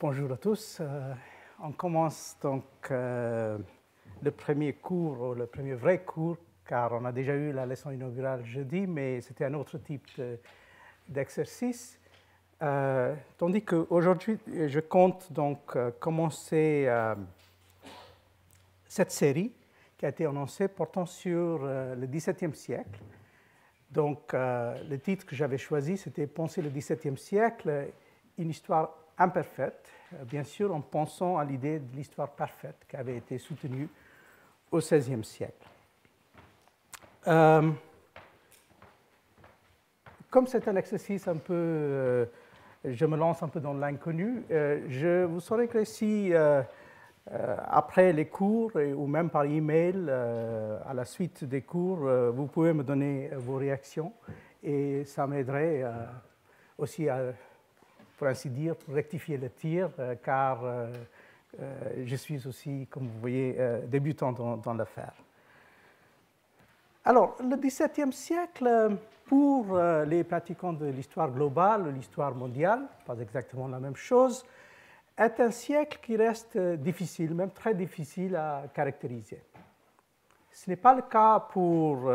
bonjour à tous. Euh, on commence donc euh, le premier cours, le premier vrai cours, car on a déjà eu la leçon inaugurale jeudi, mais c'était un autre type d'exercice. euh, tandis qu'aujourd'hui, je compte donc euh, commencer cette série qui a été annoncée portant sur le XVIIe siècle. Donc, le titre que j'avais choisi, c'était Penser le XVIIe siècle, une histoire imparfaite, euh, bien sûr en pensant à l'idée de l'histoire parfaite qui avait été soutenue au XVIe siècle. Euh, comme c'est un exercice un peu, euh, je me lance un peu dans l'inconnu, je vous saurais que si après les cours ou même par email, à la suite des cours, vous pouvez me donner vos réactions et ça m'aiderait aussi à pour ainsi dire, pour rectifier le tir, euh, car euh, euh, je suis aussi, comme vous voyez, débutant dans, l'affaire. Alors, le XVIIe siècle, pour les pratiquants de l'histoire globale, l'histoire mondiale, pas exactement la même chose, est un siècle qui reste difficile, même très difficile à caractériser. Ce n'est pas le cas pour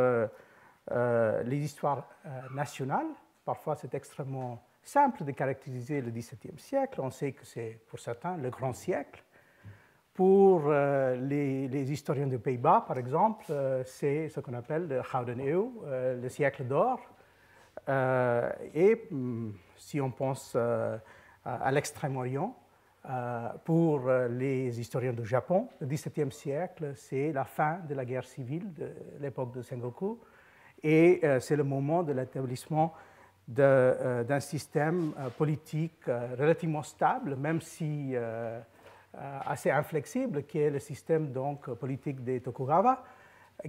les histoires nationales. Parfois, c'est extrêmement simple de caractériser le XVIIe siècle. On sait que c'est pour certains le grand siècle. Pour euh, les, historiens des Pays-Bas, par exemple, euh, c'est ce qu'on appelle le Gouden euh, le siècle d'or. et mm, si on pense à l'Extrême-Orient, pour les historiens du Japon, le XVIIe siècle, c'est la fin de la guerre civile, de l'époque de Sengoku, et c'est le moment de l'établissement euh, d'un système euh, politique euh, relativement stable, même si assez inflexible, qui est le système donc, politique des Tokugawa,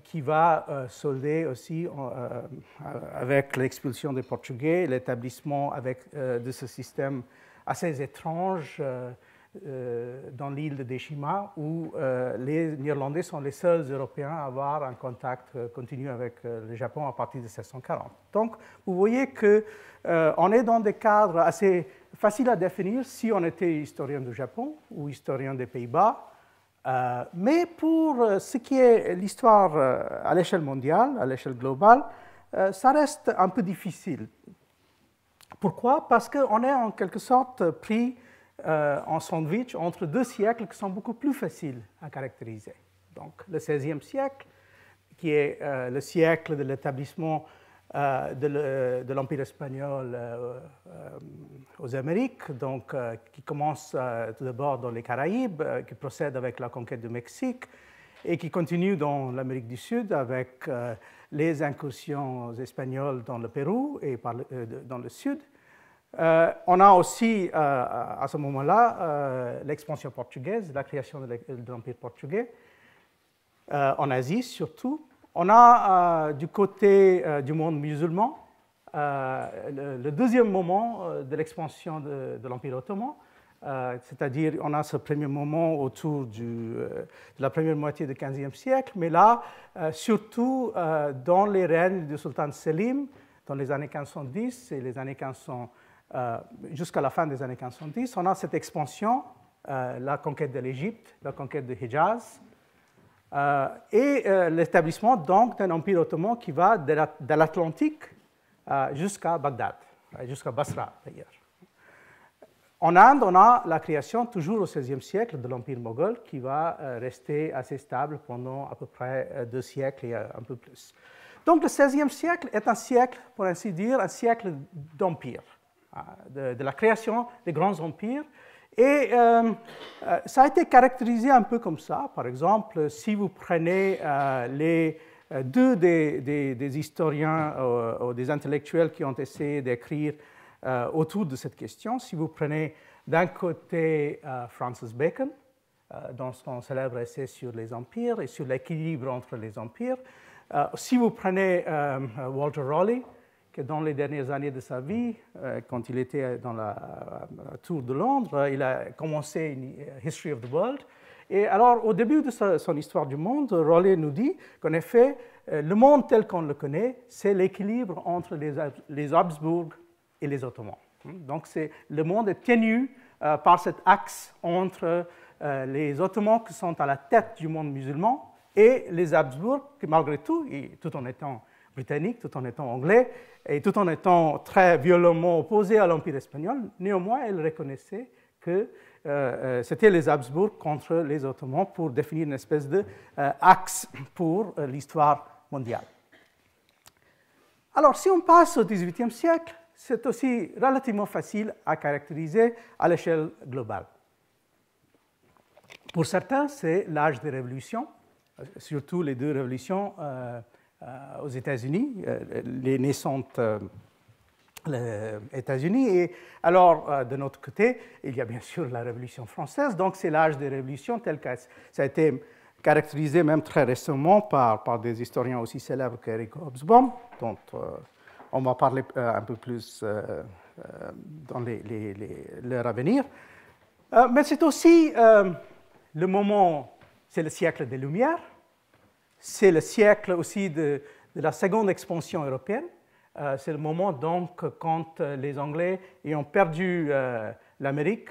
qui va solder aussi avec l'expulsion des Portugais, l'établissement avec de ce système assez étrange euh, dans l'île de Deshima, où euh, les Néerlandais sont les seuls Européens à avoir un contact euh, continu avec le Japon à partir de 1640 Donc, vous voyez qu'on est dans des cadres assez faciles à définir si on était historien du Japon ou historien des Pays-Bas. mais pour ce qui est l'histoire à l'échelle mondiale, à l'échelle globale, ça reste un peu difficile. Pourquoi Parce qu'on est en quelque sorte pris euh, en sandwich entre deux siècles qui sont beaucoup plus faciles à caractériser. Donc le XVIe siècle, qui est euh, le siècle de l'établissement euh, de l'Empire espagnol aux Amériques, donc qui commence tout d'abord dans les Caraïbes, qui procède avec la conquête du Mexique et qui continue dans l'Amérique du Sud avec les incursions espagnoles dans le Pérou et dans le Sud euh, on a aussi, euh, à ce moment-là, euh, l'expansion portugaise, la création de l'Empire portugais, en Asie surtout. On a du côté du monde musulman le, deuxième moment de l'expansion de, l'Empire ottoman, c'est-à-dire on a ce premier moment autour de la première moitié du XVe siècle, mais là, surtout dans les règnes du sultan Selim, dans les années 1510 et les années 1510. Euh, jusqu'à la fin des années 1510, on a cette expansion, euh, la conquête de l'Égypte, la conquête du Hijaz, euh, et l'établissement donc d'un empire ottoman qui va de l'Atlantique jusqu'à Bagdad, jusqu'à Basra d'ailleurs. En Inde, on a la création, toujours au XVIe siècle, de l'Empire moghol qui va rester assez stable pendant à peu près deux siècles et un peu plus. Donc le XVIe siècle est un siècle, pour ainsi dire, un siècle d'empire. Ah, de, la création des grands empires. Et euh, euh, ça a été caractérisé un peu comme ça. Par exemple, si vous prenez euh, les deux des, historiens ou, des intellectuels qui ont essayé d'écrire autour de cette question, si vous prenez d'un côté Francis Bacon, dans son célèbre essai sur les empires et sur l'équilibre entre les empires, si vous prenez Walter Raleigh, que dans les dernières années de sa vie, euh, quand il était dans la, euh, Tour de Londres, il a commencé une euh, History of the World. Et alors, au début de son Histoire du monde, Rollet nous dit qu'en effet, le monde tel qu'on le connaît, c'est l'équilibre entre les, Habsbourg et les Ottomans. Hmm. Donc, le monde est tenu par cet axe entre les Ottomans qui sont à la tête du monde musulman et les Habsbourg qui, malgré tout, tout en étant britannique, tout en étant anglais, et tout en étant très violemment opposé à l'Empire espagnol, néanmoins, elle reconnaissait que euh, euh, c'était les Habsbourg contre les Ottomans pour définir une espèce d'axe euh, pour l'histoire mondiale. Alors, si on passe au XVIIIe siècle, c'est aussi relativement facile à caractériser à l'échelle globale. Pour certains, c'est l'âge des révolutions, surtout les deux révolutions euh, aux États-Unis, euh, les naissantes euh, États-Unis. Et alors, de notre côté, il y a bien sûr la Révolution française, donc c'est l'âge des révolutions tel que ça a été caractérisé même très récemment par, des historiens aussi célèbres qu'Eric Hobsbawm, dont on va parler un peu plus dans les, les, les, leur mais c'est aussi le moment, c'est le siècle des Lumières, c'est le siècle aussi de, la seconde expansion européenne. Euh, c'est le moment donc quand euh, les Anglais ayant perdu euh, l'Amérique,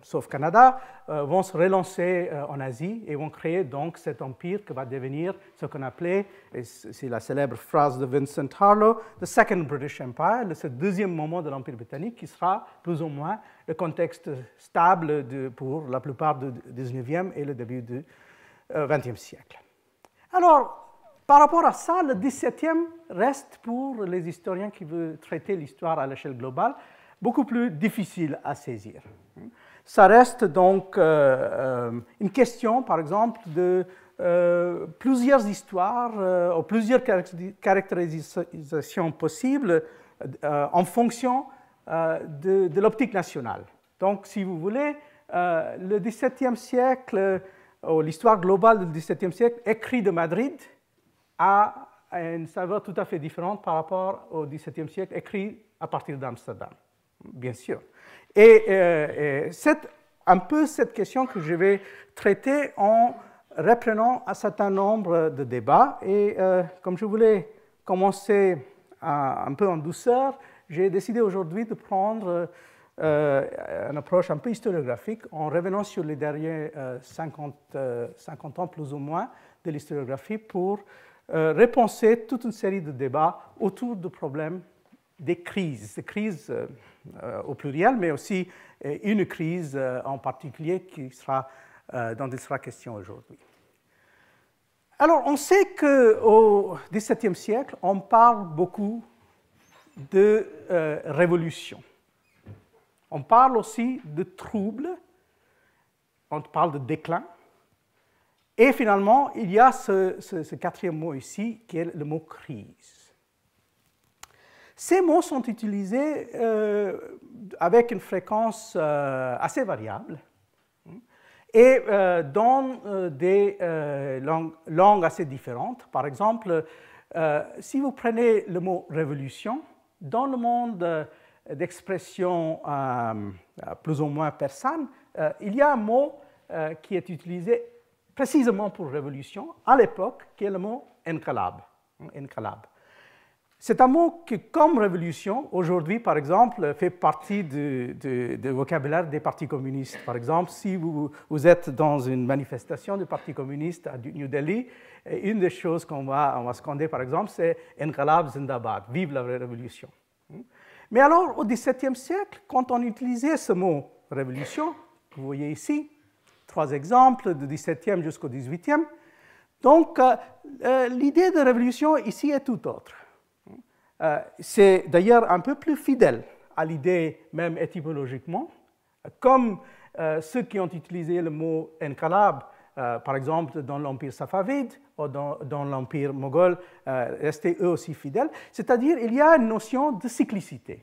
sauf Canada, vont se relancer en Asie et vont créer donc cet empire qui va devenir ce qu'on appelait, et c'est la célèbre phrase de Vincent Harlow, the Second British Empire, ce deuxième moment de l'Empire britannique qui sera plus ou moins le contexte stable pour la plupart du 19e et le début du 20e siècle. Alors, par rapport à ça, le 17e reste pour les historiens qui veulent traiter l'histoire à l'échelle globale beaucoup plus difficile à saisir. Ça reste donc euh, euh, une question, par exemple, de euh, plusieurs histoires ou plusieurs caractérisations possibles en fonction de, de l'optique nationale. Donc, si vous voulez, le XVIIe siècle Oh, l'histoire globale du XVIIe siècle, écrit de Madrid, a une saveur tout à fait différente par rapport au XVIIe siècle, écrit à partir d'Amsterdam, bien sûr. Et, euh, c'est un peu cette question que je vais traiter en reprenant un certain nombre de débats. Et euh, comme je voulais commencer euh, un peu en douceur, j'ai décidé aujourd'hui de prendre euh, une approche un peu historiographique en revenant sur les derniers 50, euh, euh, ans plus ou moins de l'historiographie pour repenser toute une série de débats autour du problème des crises, des crises au pluriel, mais aussi une crise en particulier qui sera, dans des sera question aujourd'hui. Alors, on sait qu'au XVIIe siècle, on parle beaucoup de révolution. On parle aussi de troubles, on parle de déclin. Et finalement, il y a ce, quatrième mot ici, qui est le mot crise. Ces mots sont utilisés euh, avec une fréquence euh, assez variable hein, et euh, dans des langues, assez différentes. Par exemple, si vous prenez le mot révolution, dans le monde d'expression euh, euh, plus ou moins persane, euh, il y a un mot qui est utilisé précisément pour révolution à l'époque, qui est le mot enkalab. Hein, c'est un mot qui, comme révolution, aujourd'hui, par exemple, fait partie du, vocabulaire des partis communistes. Par exemple, si vous, vous, êtes dans une manifestation du Parti communiste à New Delhi, une des choses qu'on va, on va scander, par exemple, c'est Enkalab Zindabad, vive la révolution. Mais alors, au XVIIe siècle, quand on utilisait ce mot révolution, vous voyez ici trois exemples du XVIIe jusqu'au XVIIIe, donc euh, euh, l'idée de révolution ici est tout autre. Euh, c'est d'ailleurs un peu plus fidèle à l'idée même étymologiquement, comme ceux qui ont utilisé le mot incalable ». Euh, par exemple dans l'Empire safavide ou dans, l'Empire moghol, euh, restaient eux aussi fidèles. C'est-à-dire il y a une notion de cyclicité.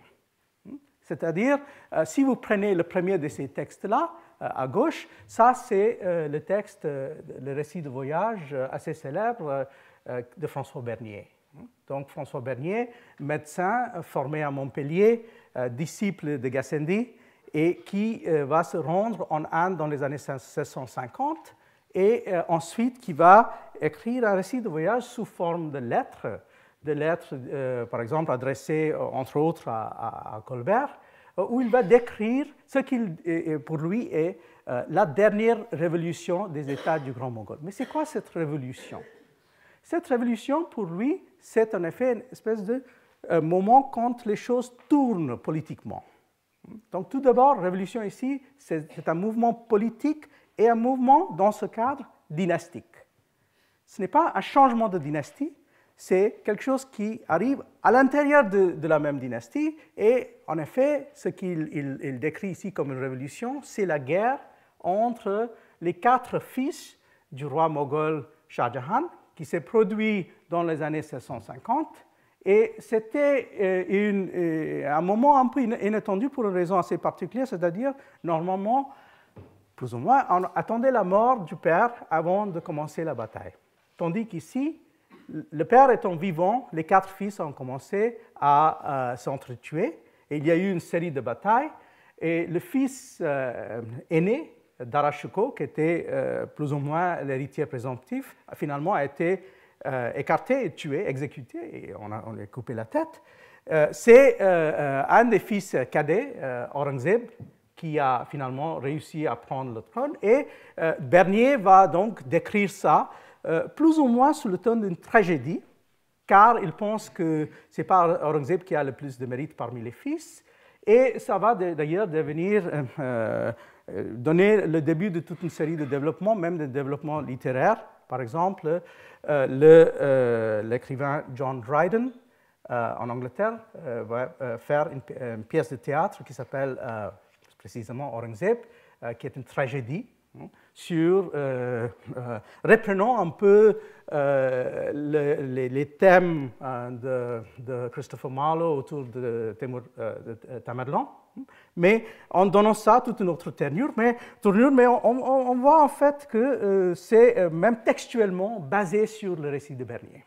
Hmm? C'est-à-dire, euh, si vous prenez le premier de ces textes-là, à gauche, ça c'est le texte, le récit de voyage assez célèbre de François Bernier. Hmm? Donc François Bernier, médecin formé à Montpellier, disciple de Gassendi, et qui va se rendre en Inde dans les années 1650 et euh, ensuite qui va écrire un récit de voyage sous forme de lettres, de lettres euh, par exemple adressées euh, entre autres à, Colbert, où il va décrire ce qu'il pour lui est la dernière révolution des États du Grand Mongol. Mais c'est quoi cette révolution Cette révolution, pour lui, c'est en effet une espèce de moment quand les choses tournent politiquement. Donc tout d'abord, révolution ici, c'est un mouvement politique et un mouvement dans ce cadre dynastique. Ce n'est pas un changement de dynastie, c'est quelque chose qui arrive à l'intérieur de, la même dynastie. Et en effet, ce qu'il décrit ici comme une révolution, c'est la guerre entre les quatre fils du roi moghol Shah Jahan, qui s'est produit dans les années 1650. Et c'était euh, euh, un moment un peu inattendu pour une raison assez particulière, c'est-à-dire, normalement, plus ou moins, on attendait la mort du père avant de commencer la bataille. Tandis qu'ici, le père étant vivant, les quatre fils ont commencé à euh, s'entretuer. il y a eu une série de batailles. Et le fils euh, aîné d'Arashuko, qui était euh, plus ou moins l'héritier présomptif, a finalement été écarté, tué, exécuté, et on, a, lui a coupé la tête. C'est un des fils cadets, Aurangzeb, qui a finalement réussi à prendre le trône. Et euh, Bernier va donc décrire ça euh, plus ou moins sous le ton d'une tragédie, car il pense que c'est pas Aurangzeb qui a le plus de mérite parmi les fils. Et ça va d'ailleurs devenir, euh, donner le début de toute une série de développements, même des développements littéraires. Par exemple, l'écrivain John Dryden, en Angleterre, va faire une, pièce de théâtre qui s'appelle précisément Aurangzeb, euh, qui est une tragédie hein, sur, euh, euh, reprenant un peu les, thèmes hein, de, Christopher Marlowe autour de, de, Tamerlan, hein. mais en donnant ça toute une autre tournure. Mais, tournure, mais on, on voit en fait que c'est même textuellement basé sur le récit de Bernier.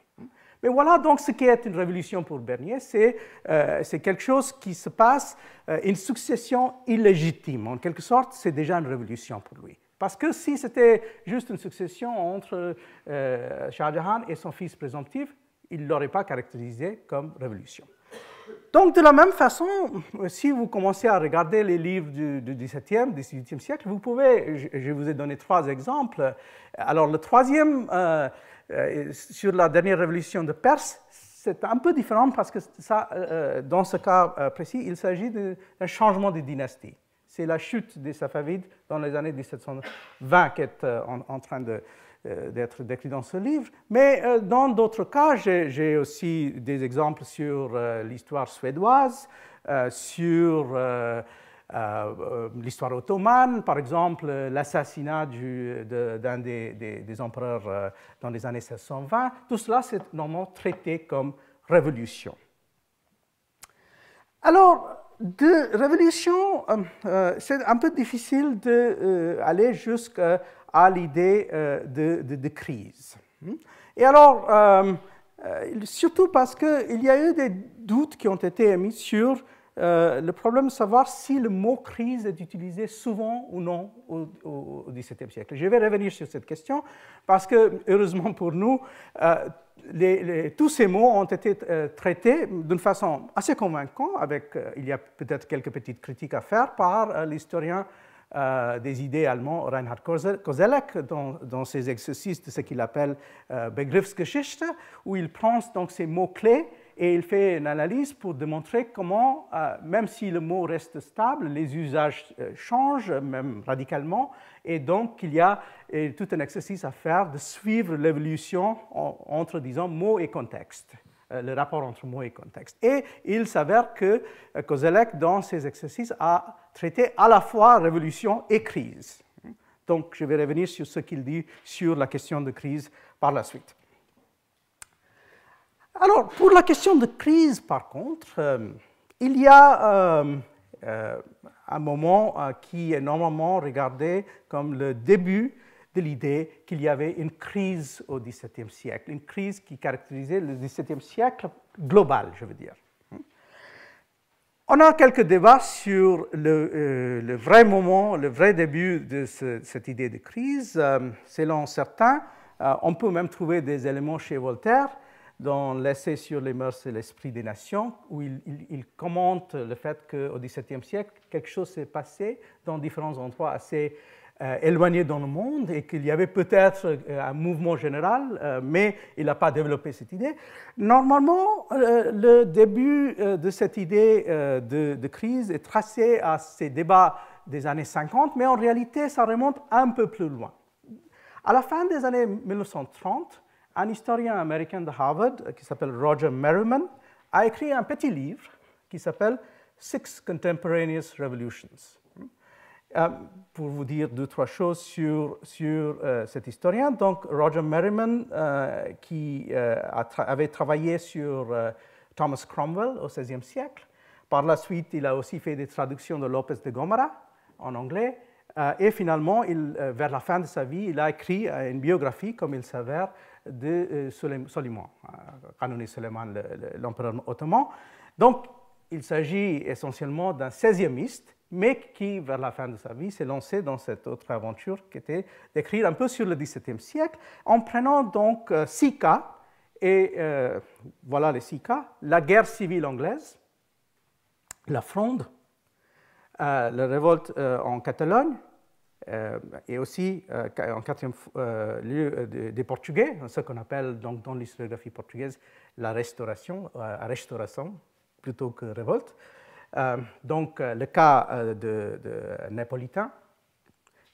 Mais voilà donc ce qui est une révolution pour Bernier, c'est euh, quelque chose qui se passe, euh, une succession illégitime. En quelque sorte, c'est déjà une révolution pour lui. Parce que si c'était juste une succession entre euh, Shah Jahan et son fils présomptif, il ne l'aurait pas caractérisé comme révolution. Donc, de la même façon, si vous commencez à regarder les livres du, du XVIIIe siècle, vous pouvez, je, vous ai donné trois exemples. Alors, le troisième euh, euh, sur la dernière révolution de Perse, c'est un peu différent parce que ça, euh, euh, dans ce cas précis, il s'agit d'un changement de dynastie. C'est la chute des Safavides dans les années 1720 qui est en, train de, d'être décrit dans ce livre. Mais dans d'autres cas, j'ai aussi des exemples sur l'histoire suédoise, sur euh, euh, l'histoire ottomane, par exemple, euh, l'assassinat d'un des, empereurs dans les années 1620, tout cela c'est normalement traité comme révolution. Alors, de révolution, c'est un peu difficile d'aller jusqu'à l'idée de, de, crise. Et alors, surtout parce qu'il y a eu des doutes qui ont été émis sur euh, le problème de savoir si le mot crise est utilisé souvent ou non au XVIIe siècle. Je vais revenir sur cette question parce que, heureusement pour nous, euh, tous ces mots ont été euh, traités d'une façon assez convaincante, avec, il y a peut-être quelques petites critiques à faire, par l'historien des idées allemands Reinhard Koselleck dans, ses exercices de ce qu'il appelle Begriffsgeschichte, où il prend donc ces mots-clés et il fait une analyse pour démontrer comment, euh, même si le mot reste stable, les usages euh, changent, même radicalement, et donc il y a euh, tout un exercice à faire de suivre l'évolution entre, disons, mot et contexte, le rapport entre mot et contexte. Et il s'avère que Kozelek, dans ses exercices, a traité à la fois révolution et crise. Donc je vais revenir sur ce qu'il dit sur la question de crise par la suite. Alors, pour la question de crise, par contre, euh, il y a euh, euh, un moment qui est normalement regardé comme le début de l'idée qu'il y avait une crise au XVIIe siècle, une crise qui caractérisait le XVIIe siècle global, je veux dire. On a quelques débats sur le, vrai moment, le vrai début de cette idée de crise. selon certains, on peut même trouver des éléments chez Voltaire dans l'essai sur les mœurs et l'esprit des nations, où il, commente le fait qu'au XVIIe siècle, quelque chose s'est passé dans différents endroits assez euh, éloignés dans le monde et qu'il y avait peut-être euh, un mouvement général, euh, mais il n'a pas développé cette idée. Normalement, le début de cette idée de, de crise est tracé à ces débats des années 50, mais en réalité, ça remonte un peu plus loin. À la fin des années 1930, un historien américain de Harvard qui uh, s'appelle Roger Merriman a écrit un petit livre qui s'appelle Six Contemporaneous Revolutions. Hmm. Euh, pour vous dire deux, trois choses sur, sur euh, cet historien, donc Roger Merriman, euh, qui avait travaillé sur Thomas Cromwell au XVIe siècle. Par la suite, il a aussi fait des traductions de Lopez de Gomara en anglais. et finalement, il, vers la fin de sa vie, il a écrit une biographie, comme il s'avère, de Soliman, canonné Soliman l'empereur ottoman. Donc, il s'agit essentiellement d'un 16e mais qui, vers la fin de sa vie, s'est lancé dans cette autre aventure qui était d'écrire un peu sur le 17e siècle, en prenant donc euh, six cas, et euh, voilà les six cas, la guerre civile anglaise, la fronde, euh, la révolte en Catalogne, euh, et aussi, euh, en quatrième euh, lieu, des Portugais, ce qu'on appelle donc, dans l'historiographie portugaise la restauration, restauration plutôt que révolte. donc, le cas de, de Napolitain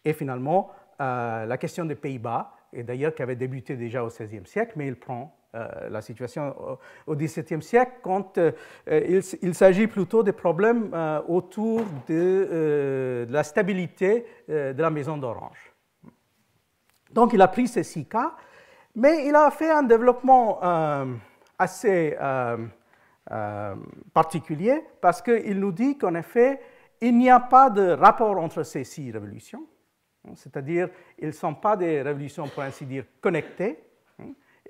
et finalement la question des Pays-Bas, et d'ailleurs qui avait débuté déjà au XVIe siècle, mais il prend euh, la situation au XVIIe siècle, quand euh, il, s'agit plutôt des problèmes euh, autour de, de, la stabilité de la maison d'Orange. Donc il a pris ces six cas, mais il a fait un développement assez particulier parce qu'il nous dit qu'en effet, il n'y a pas de rapport entre ces six révolutions, c'est-à-dire ils ne sont pas des révolutions, pour ainsi dire, connectées,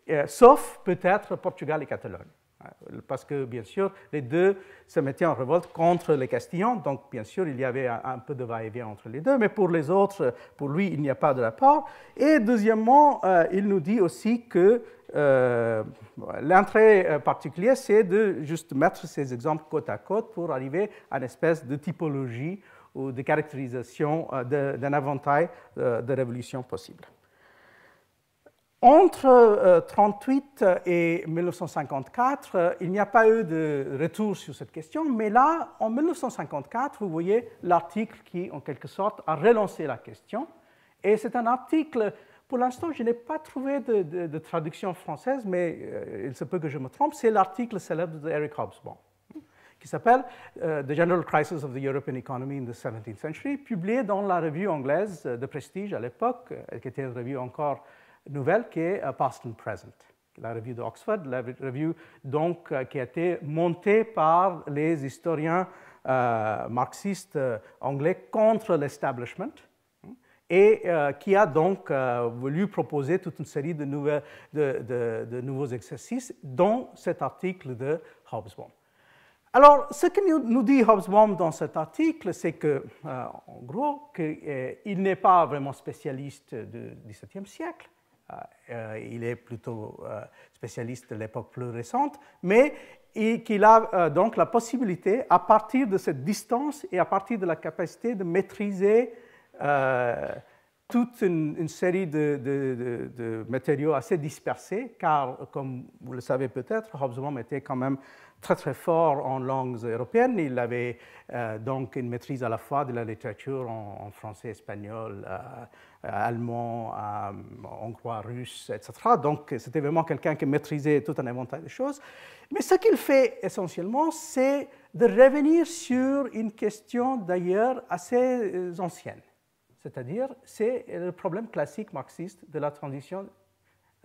euh, sauf peut-être Portugal et Catalogne. Euh, parce que, bien sûr, les deux se mettaient en révolte contre les Castillans, donc, bien sûr, il y avait un, peu de va-et-vient entre les deux, mais pour les autres, pour lui, il n'y a pas de rapport. Et deuxièmement, euh, il nous dit aussi que l'intérêt particulier, c'est de juste mettre ces exemples côte à côte pour arriver à une espèce de typologie ou de caractérisation d'un avantage de révolution possible entre 1938 euh, et 1954, euh, il n'y a pas eu de retour sur cette question, mais là, en 1954, vous voyez l'article qui, en quelque sorte, a relancé la question. Et c'est un article, pour l'instant, je n'ai pas trouvé de, traduction française, mais euh, il se peut que je me trompe, c'est l'article célèbre d'Eric Hobsbawm, qui s'appelle The General Crisis of the European Economy in the 17th Century, publié dans la revue anglaise de prestige à l'époque, qui était une revue encore nouvelle qui est euh, Past and Present, la revue d'Oxford, la revue donc euh, qui a été montée par les historiens euh, marxistes anglais contre l'establishment hein, et qui a donc voulu proposer toute une série de, nouvelles, de, nouveaux exercices, dont cet article de Hobsbawm. Alors, ce que nous dit Hobsbawm dans cet article, c'est que, en gros, qu'il n'est pas vraiment spécialiste du XVIIe siècle, euh, euh, il est plutôt euh, spécialiste de l'époque plus récente, mais qu'il a donc la possibilité, à partir de cette distance et à partir de la capacité de maîtriser toute une, série de, matériaux assez dispersés, car, comme vous le savez peut-être, Hobsbawm était quand même très très fort en langues européennes. Il avait euh, donc une maîtrise à la fois de la littérature en, français, espagnol, euh, euh, allemand, hongrois, russe, etc. Donc c'était vraiment quelqu'un qui maîtrisait tout un éventail de choses. Mais ce qu'il fait essentiellement, c'est de revenir sur une question d'ailleurs assez ancienne c'est-à-dire, c'est le problème classique marxiste de la transition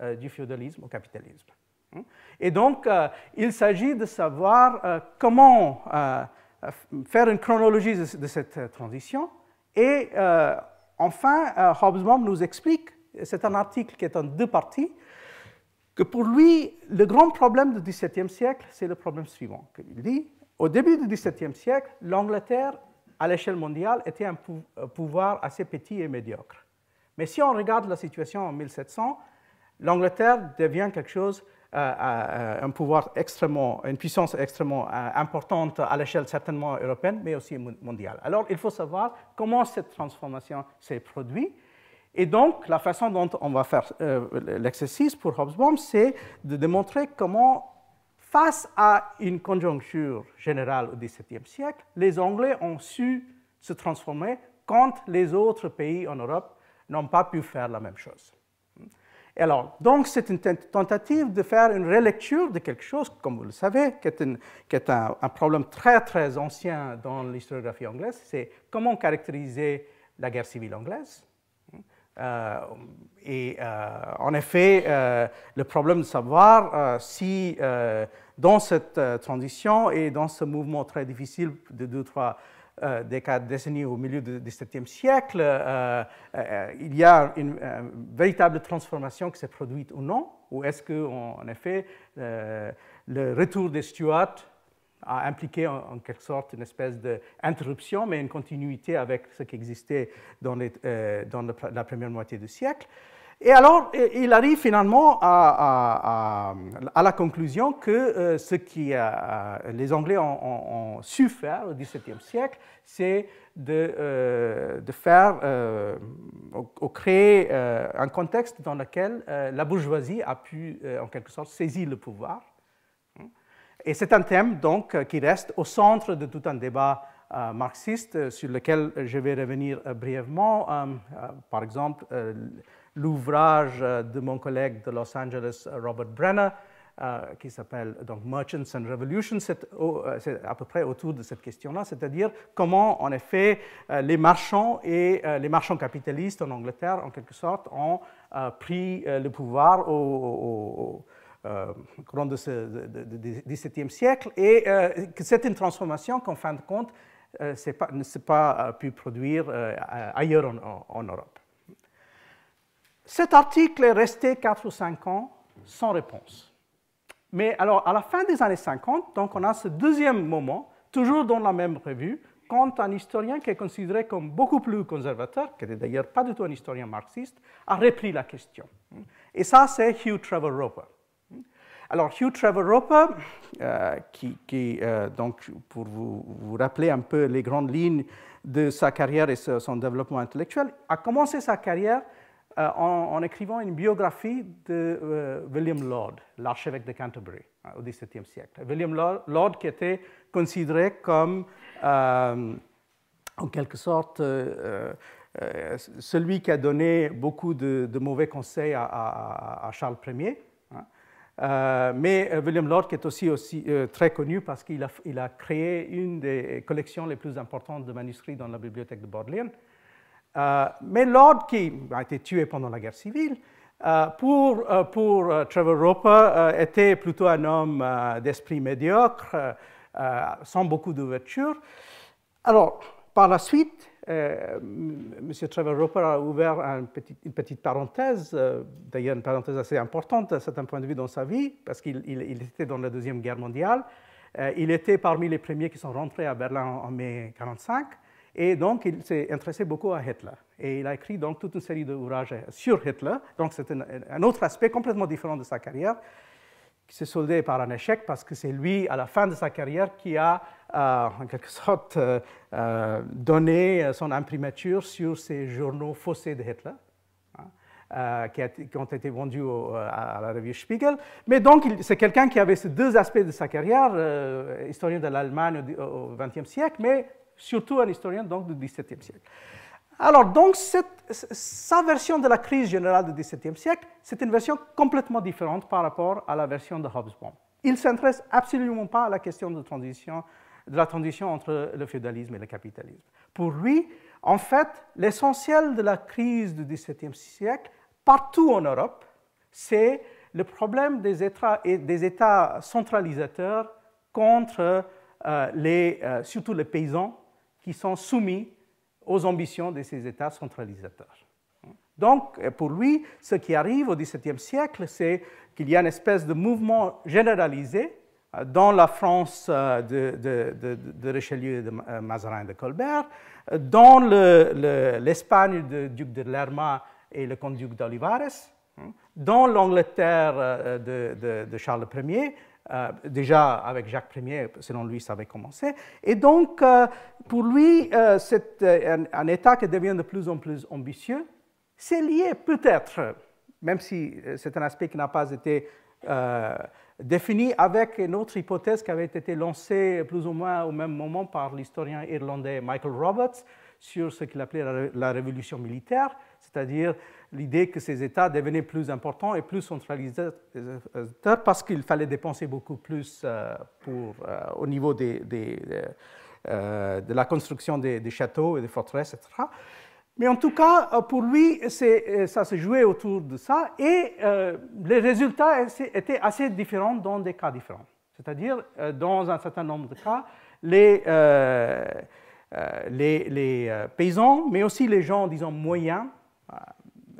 euh, du féodalisme au capitalisme. Hein. Et donc, euh, il s'agit de savoir euh, comment faire une chronologie de, cette transition. Et enfin, Hobsbawm nous explique, c'est un article qui est en deux parties, que pour lui, le grand problème du XVIIe siècle, c'est le problème suivant. Il dit, au début du XVIIe siècle, l'Angleterre à l'échelle mondiale, était un euh, pouvoir assez petit et médiocre. Mais si on regarde la situation en 1700, l'Angleterre devient quelque chose, euh, euh, un pouvoir extrêmement, une puissance extrêmement importante à l'échelle certainement européenne, mais aussi mondiale. Alors il faut savoir comment cette transformation s'est produite. Et donc, la façon dont on va faire l'exercice pour Hobsbawm, c'est de démontrer comment Face à une conjoncture générale au XVIIe siècle, les Anglais ont su se transformer quand les autres pays en Europe n'ont pas pu faire la même chose. alors, donc, c'est une tentative de faire une relecture de quelque chose, comme vous le savez, qui est, un, un, problème très, très ancien dans l'historiographie anglaise. C'est comment caractériser la guerre civile anglaise euh, et euh, en effet, euh, le problème de savoir si dans cette transition et dans ce mouvement très difficile de deux, trois décennies au milieu du XVIIe siècle, il y a une véritable transformation qui s'est produite ou non Ou est-ce qu'en en effet, le retour des Stuarts a impliqué en, quelque sorte une espèce d'interruption, mais une continuité avec ce qui existait dans, euh, dans la première moitié du siècle. Et alors, il arrive finalement à, la conclusion que euh, ce que euh, les Anglais ont, su faire au XVIIe siècle, c'est de, faire, créer un contexte dans lequel la bourgeoisie a pu, en quelque sorte, saisir le pouvoir et c'est un thème donc euh, qui reste au centre de tout un débat euh, marxiste euh, sur lequel je vais revenir brièvement. par exemple, l'ouvrage de mon collègue de Los Angeles, Robert Brenner, qui s'appelle donc Merchants and Revolution, c'est à peu près autour de cette question-là, c'est-à-dire comment en effet les marchands et les marchands capitalistes en Angleterre, en quelque sorte, ont pris le pouvoir au euh, courant du XVIIe siècle, et euh, c'est une transformation qu'en fin de compte, euh, ne s'est pas pu produire ailleurs en, Europe. Cet article est resté 4 ou 5 ans sans réponse. Mais alors, à la fin des années 50, donc on a ce deuxième moment, toujours dans la même revue, quand un historien qui est considéré comme beaucoup plus conservateur, qui n'est d'ailleurs pas du tout un historien marxiste, a repris la question. Et ça, c'est Hugh Trevor Roper. Alors Hugh Trevor Roper, euh, qui, euh, donc pour vous, rappeler un peu les grandes lignes de sa carrière et son développement intellectuel, a commencé sa carrière euh, en, écrivant une biographie de William Lord, l'archevêque de Canterbury hein, au XVIIe siècle. William Lord, qui était considéré comme en quelque sorte celui qui a donné beaucoup de, mauvais conseils à Charles Ier. Euh, mais euh, William Lord qui est aussi, euh, très connu parce qu'il a, créé une des collections les plus importantes de manuscrits dans la bibliothèque de Bodleian. mais Lord, qui a été tué pendant la guerre civile, pour, pour Trevor Roper, était plutôt un homme d'esprit médiocre, sans beaucoup d'ouverture. Alors, par la suite, euh, M. Trevor Roper a ouvert une petite parenthèse, euh, d'ailleurs une parenthèse assez importante à certains points de vue dans sa vie, parce qu'il était dans la Deuxième Guerre mondiale. Euh, il était parmi les premiers qui sont rentrés à Berlin en, mai 1945, et donc il s'est intéressé beaucoup à Hitler. Et il a écrit donc toute une série d'ouvrages sur Hitler, donc c'est un, autre aspect complètement différent de sa carrière. Il s'est soldé par un échec parce que c'est lui, à la fin de sa carrière, qui a euh, en quelque sorte euh, euh, donné son imprimature sur ces journaux faussés de Hitler. Hein, qui, ont été vendus à, la revue Spiegel. Mais donc, c'est quelqu'un qui avait ces deux aspects de sa carrière, historien de l'Allemagne au XXe siècle, mais surtout un historien donc, du XVIIe siècle. Alors donc, sa version de la crise générale du XVIIe siècle, c'est une version complètement différente par rapport à la version de Hobsbawm. Il ne s'intéresse absolument pas à la question de, transition, de la transition entre le féodalisme et le capitalisme. Pour lui, en fait, l'essentiel de la crise du XVIIe siècle, partout en Europe, c'est le problème des États, des états centralisateurs contre euh, les, euh, surtout les paysans qui sont soumis aux ambitions de ces États centralisateurs. Donc, pour lui, ce qui arrive au XVIIe siècle, c'est qu'il y a une espèce de mouvement généralisé euh, dans la France euh, de, Richelieu et de euh, Mazarin et de Colbert, dans l'Espagne du duc de Lerma et le comte-duc d'Olivares, hein, dans l'Angleterre de, Charles Ier euh, déjà avec Jacques Ier, selon lui, ça avait commencé. Et donc, euh, pour lui, euh, c'est un, État qui devient de plus en plus ambitieux. C'est lié peut-être, même si c'est un aspect qui n'a pas été défini, avec une autre hypothèse qui avait été lancée plus ou moins au même moment par l'historien irlandais Michael Roberts sur ce qu'il appelait la révolution militaire, c'est-à-dire l'idée que ces États devenaient plus importants et plus centralisateurs parce qu'il fallait dépenser beaucoup plus euh, pour, euh, au niveau des, euh, de la construction des, châteaux et des forteresses, etc. Mais en tout cas, pour lui, ça se jouait autour de ça et les résultats étaient assez différents dans des cas différents. C'est-à-dire, dans un certain nombre de cas, les, les, les, paysans, mais aussi les gens, disons, moyens,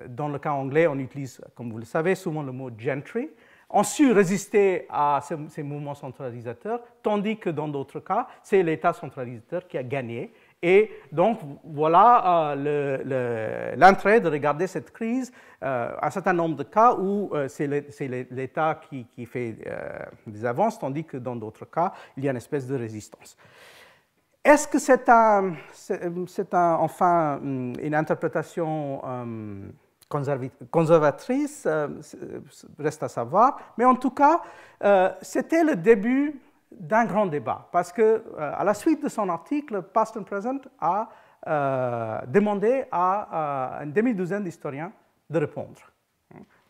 dans le cas anglais, on utilise, comme vous le savez, souvent le mot gentry, ont su résister à ces, mouvements centralisateurs, tandis que dans d'autres cas, c'est l'État centralisateur qui a gagné. Et donc, voilà euh, l'intérêt de regarder cette crise, à euh, un certain nombre de cas où euh, c'est l'État qui, fait des avances, tandis que dans d'autres cas, il y a une espèce de résistance. Est-ce que c'est enfin une interprétation conservatrice, euh, euh, reste à savoir. Mais en tout cas, euh, c'était le début d'un grand débat, parce que à la suite de son article, Past and Present a demandé à une demi-douzaine d'historiens de répondre.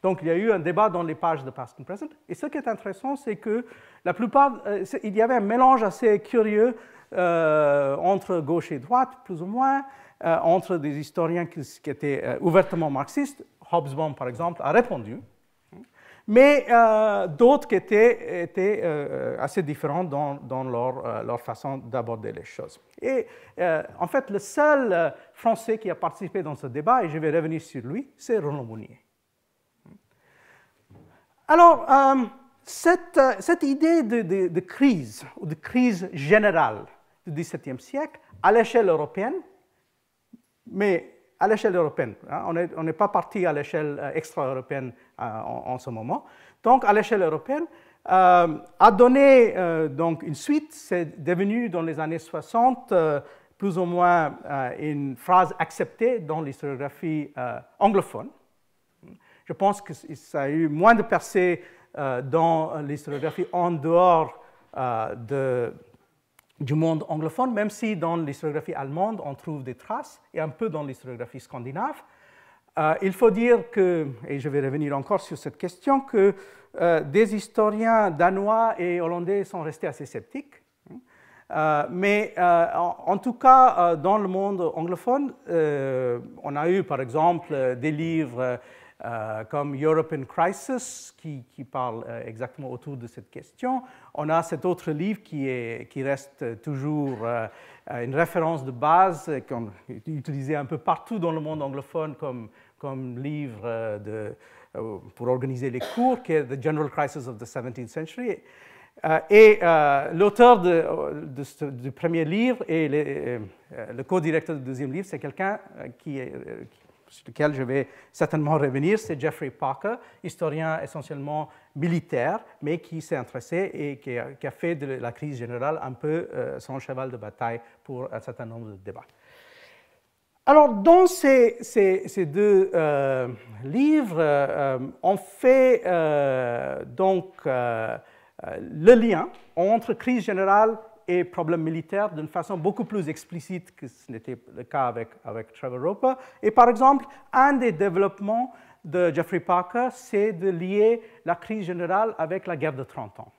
Donc il y a eu un débat dans les pages de Past and Present. Et ce qui est intéressant, c'est que la plupart, il y avait un mélange assez curieux entre gauche et droite, plus ou moins. Euh, entre des historiens qui, étaient euh, ouvertement marxistes. Hobsbawm, par exemple, a répondu mais euh, d'autres qui étaient, assez différents dans, leur, façon d'aborder les choses. Et en fait, le seul Français qui a participé dans ce débat, et je vais revenir sur lui, c'est Roland Mounier. Alors, cette, idée de, de crise, ou de crise générale du XVIIe siècle, à l'échelle européenne, mais à l'échelle européenne, hein, on n'est pas parti à l'échelle euh, extra-européenne euh, en, ce moment. Donc, à l'échelle européenne, euh, a donné donc une suite, c'est devenu dans les années 60 plus ou moins une phrase acceptée dans l'historiographie anglophone. Je pense que ça a eu moins de percées dans l'historiographie en dehors de, du monde anglophone, même si dans l'historiographie allemande, on trouve des traces, et un peu dans l'historiographie scandinave. Euh, il faut dire que, et je vais revenir encore sur cette question, que euh, des historiens danois et hollandais sont restés assez sceptiques. Hein. Euh, mais en, tout cas, dans le monde anglophone, on a eu par exemple des livres euh, comme Europe in Crisis, qui, parle euh, exactement autour de cette question. On a cet autre livre qui, est, qui reste toujours euh, une référence de base, qu'on utilisé un peu partout dans le monde anglophone comme, comme livre de, pour organiser les cours, qui est The General Crisis of the 17th Century. et l'auteur du premier livre et le co-directeur du deuxième livre, c'est quelqu'un qui, est, sur lequel je vais certainement revenir, c'est Jeffrey Parker, historien essentiellement militaire, mais qui s'est intéressé et qui a, fait de la crise générale un peu euh, son cheval de bataille pour un certain nombre de débats. Alors, dans ces, deux euh, livres, euh, on fait donc le lien entre crise générale et problèmes militaires d'une façon beaucoup plus explicite que ce n'était le cas avec, avec Trevor Roper. Et par exemple, un des développements de Jeffrey Parker, c'est de lier la crise générale avec la guerre de 30 ans.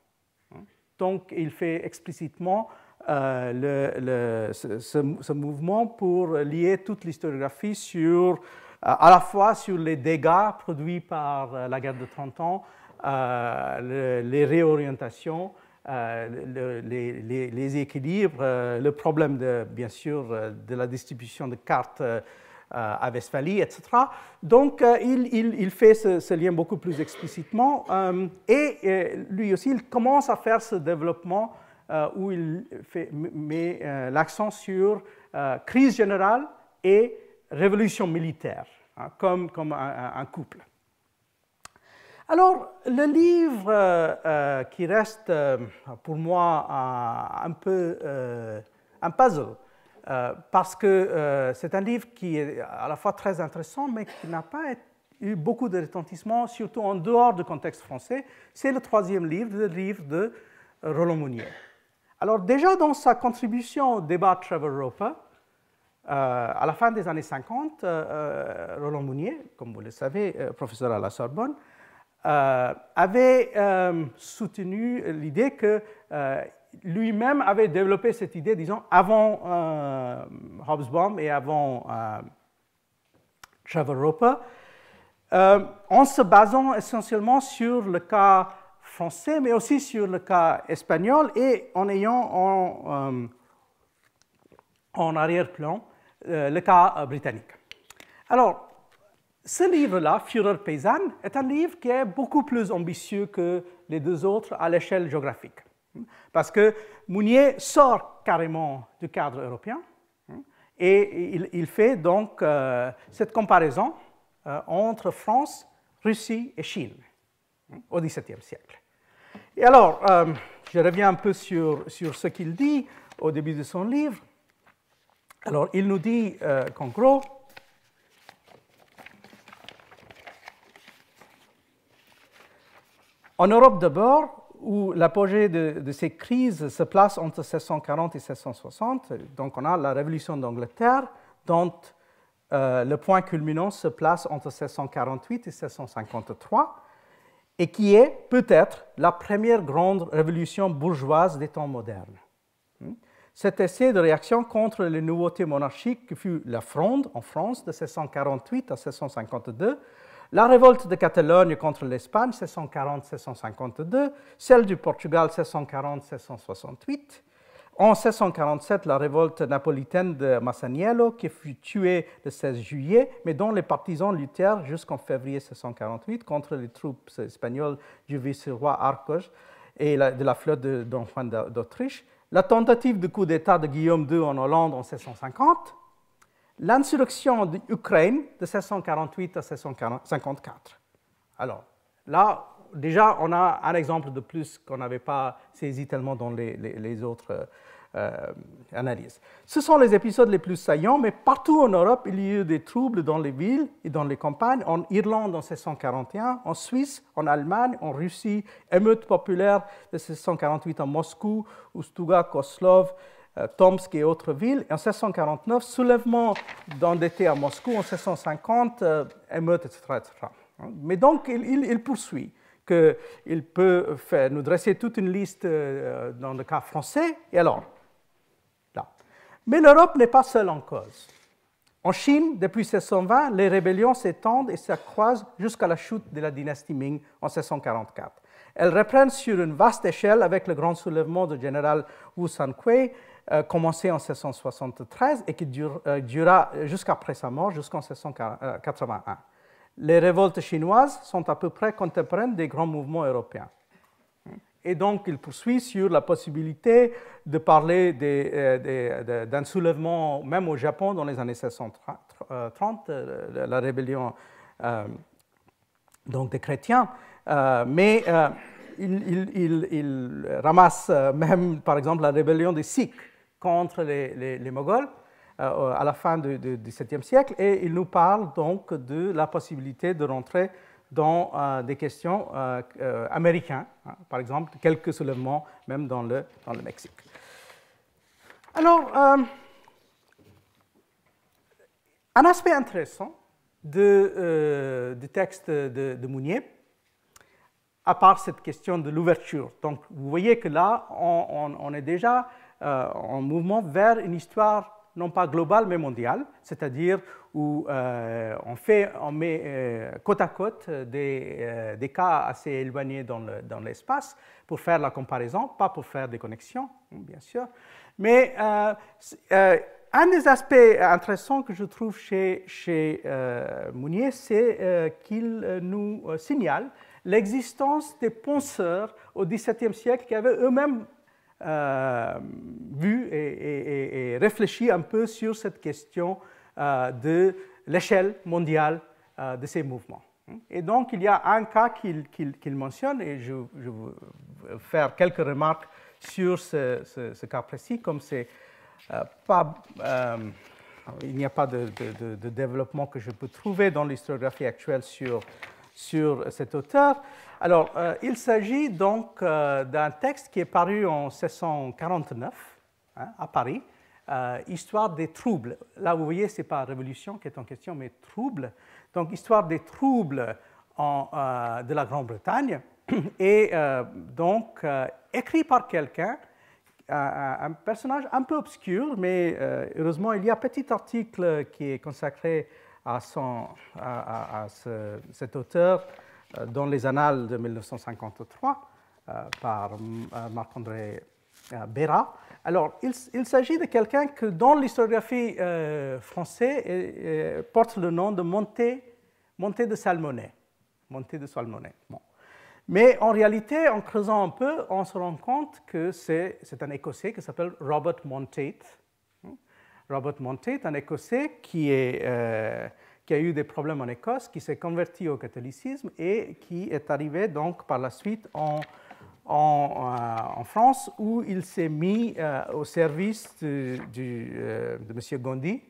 Donc, il fait explicitement euh, ce, mouvement pour lier toute l'historiographie sur, à la fois sur les dégâts produits par euh, la guerre de 30 ans, euh, les réorientations, euh, les, équilibres, euh, le problème, de, bien sûr, euh, de la distribution de cartes à Westphalie, etc. Donc, il, fait ce, lien beaucoup plus explicitement. et lui aussi, il commence à faire ce développement où il fait, met l'accent sur crise générale et révolution militaire, hein, comme, comme un couple. Alors, le livre euh, euh, qui reste euh, pour moi un, peu un puzzle, parce que c'est un livre qui est à la fois très intéressant, mais qui n'a pas eu beaucoup de retentissement, surtout en dehors du contexte français, c'est le troisième livre, le livre de Roland Mounier. Alors déjà dans sa contribution au débat Trevor Roper, à la fin des années 50, Roland Mounier, comme vous le savez, professeur à la Sorbonne, euh, avait euh, soutenu l'idée que euh, lui-même avait développé cette idée, disons, avant euh, Hobsbawm et avant Trevor Roper, en se basant essentiellement sur le cas français, mais aussi sur le cas espagnol, et en ayant en, en arrière-plan le cas britannique. Alors, ce livre-là, Führer paysanne, est un livre qui est beaucoup plus ambitieux que les deux autres à l'échelle géographique. Parce que Mounier sort carrément du cadre européen hein, et il, fait donc euh, cette comparaison euh, entre France, Russie et Chine hein, au XVIIe siècle. Et alors, euh, je reviens un peu sur, sur ce qu'il dit au début de son livre. Alors, il nous dit qu'en gros, En Europe d'abord, où l'apogée de, ces crises se place entre 1640 et 1660, donc on a la Révolution d'Angleterre, dont euh, le point culminant se place entre 1648 et 1653, et qui est peut-être la première grande révolution bourgeoise des temps modernes. Hmm? Cet essai de réaction contre les nouveautés monarchiques fut la Fronde en France de 1648 à 1652, la révolte de Catalogne contre l'Espagne, 1640-1652, celle du Portugal, 1640-1668. En 1647, la révolte napolitaine de Massaniello, qui fut tuée le 16 juillet, mais dont les partisans luttèrent jusqu'en février 1648 contre les troupes espagnoles du vice-roi Arcos et de la flotte de d'Autriche. La tentative de coup d'État de Guillaume II en Hollande en 1650, l'insurrection d'Ukraine de 1648 à 1654. Alors, là, déjà, on a un exemple de plus qu'on n'avait pas saisi tellement dans les, autres euh, analyses. Ce sont les épisodes les plus saillants, mais partout en Europe, il y a eu des troubles dans les villes et dans les campagnes, en Irlande en 1641, en Suisse, en Allemagne, en Russie, émeute populaire de 1648 à Moscou, Stuga, Koslov, euh, Tomsk et autres villes. Et en 1649, soulèvement d'endettés à Moscou. En 1650, émeute, etc., etc. Mais donc, il, il, il poursuit qu'il peut nous dresser toute une liste euh, dans le cas français. Et alors là. Mais l'Europe n'est pas seule en cause. En Chine, depuis 1620, les rébellions s'étendent et s'accroissent jusqu'à la chute de la dynastie Ming en 1644. Elles reprennent sur une vaste échelle avec le grand soulèvement du général Wu San euh, commencé en 1673 et qui durera euh, jusqu'après sa mort, jusqu'en 1681. Euh, les révoltes chinoises sont à peu près contemporaines des grands mouvements européens. Et donc, il poursuit sur la possibilité de parler d'un soulèvement, même au Japon, dans les années 1630, la rébellion donc des chrétiens. mais il, ramasse même, par exemple, la rébellion des Sikhs contre les, les, Mogols euh, à la fin du XVIIe siècle. Et il nous parle donc de la possibilité de rentrer dans euh, des questions euh, américains, américaines, hein, par exemple, quelques soulèvements même dans le, Mexique. Alors, un aspect intéressant de, du texte de, Mounier, à part cette question de l'ouverture. Donc, vous voyez que là, on est déjà euh, en mouvement vers une histoire non pas globale mais mondiale, c'est-à-dire où euh, on, fait, on met euh, côte à côte des, des, cas assez éloignés dans l'espace pour faire la comparaison, pas pour faire des connexions, bien sûr. Mais un des aspects intéressants que je trouve chez, chez Mounier, c'est qu'il nous signale l'existence des penseurs au XVIIe siècle qui avaient eux-mêmes euh, vu et, et, réfléchi un peu sur cette question euh, de l'échelle mondiale euh, de ces mouvements. Et donc, il y a un cas qu'il mentionne, et je, je vais faire quelques remarques sur ce, cas précis, comme c'est pas. il n'y a pas de, de, développement que je peux trouver dans l'historiographie actuelle sur, sur cet auteur. Alors, euh, il s'agit donc euh, d'un texte qui est paru en 1649 hein, à Paris, euh, Histoire des troubles. Là, vous voyez, ce n'est pas révolution qui est en question, mais troubles. Donc, Histoire des troubles de la Grande-Bretagne, et donc écrit par quelqu'un, un, personnage un peu obscur, mais heureusement, il y a un petit article qui est consacré à, cet auteur euh, dans les annales de 1953 euh, par euh, Marc-André Béra. Alors, il, s'agit de quelqu'un que dans l'historiographie française porte le nom de Monté, de Salmonet. de Salmonet. Mais en réalité, en creusant un peu, on se rend compte que c'est un Écossais qui s'appelle Robert Monteith. Robert Monteith, un Écossais qui est, qui a eu des problèmes en Écosse, qui s'est converti au catholicisme et qui est arrivé donc par la suite en, en, euh, France, où il s'est mis euh, au service euh, de, du, M. Gandhi,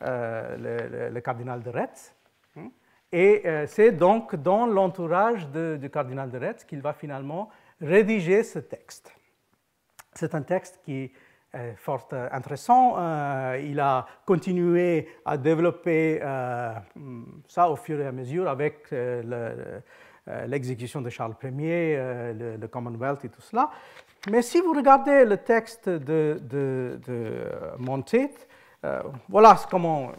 le, le, cardinal de Retz. Hein. Et c'est donc dans l'entourage du cardinal de Retz qu'il va finalement rédiger ce texte. C'est un texte qui fort euh, intéressant. Euh, il a continué à développer euh, mm, ça au fur et à mesure avec l'exécution de Charles Ier, le, Commonwealth et tout cela. Mais si vous regardez le texte de, de, Montet, voilà comment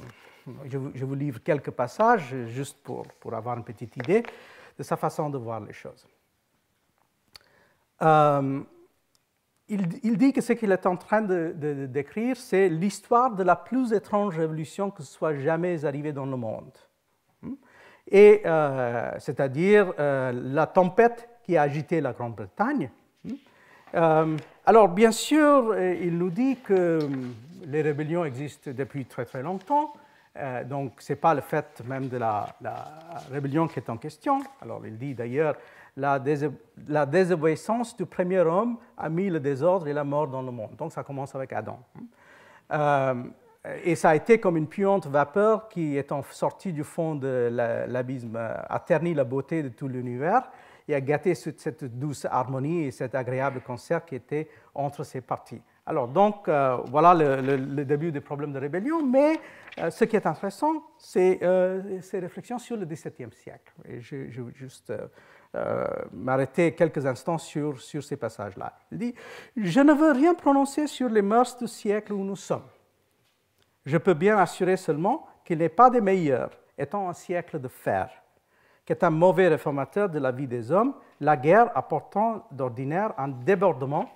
je, je, vous livre quelques passages juste pour, pour avoir une petite idée de sa façon de voir les choses il, dit que ce qu'il est en train de décrire, c'est l'histoire de la plus étrange révolution que soit jamais arrivée dans le monde. Hmm? Et euh, c'est-à-dire euh, la tempête qui a agité la Grande-Bretagne. Hmm? Euh, alors bien sûr, il nous dit que hmm, les rébellions existent depuis très très longtemps. donc ce n'est pas le fait même de la, rébellion qui est en question. Alors il dit d'ailleurs la, désobéissance du premier homme a mis le désordre et la mort dans le monde. Donc ça commence avec Adam. Euh, et ça a été comme une puante vapeur qui, étant sortie du fond de l'abîme, euh, a terni la beauté de tout l'univers et a gâté cette douce harmonie et cet agréable concert qui était entre ces parties. Alors donc, euh, voilà le, début des problèmes de rébellion, mais ce qui est intéressant, c'est ces réflexions sur le XVIIe siècle. Et je, je, juste euh, m'arrêter quelques instants sur, sur ces passages-là. Il dit, je ne veux rien prononcer sur les mœurs du siècle où nous sommes. Je peux bien assurer seulement qu'il n'est pas des meilleurs, étant un siècle de fer, qu'est un mauvais réformateur de la vie des hommes, la guerre apportant d'ordinaire un débordement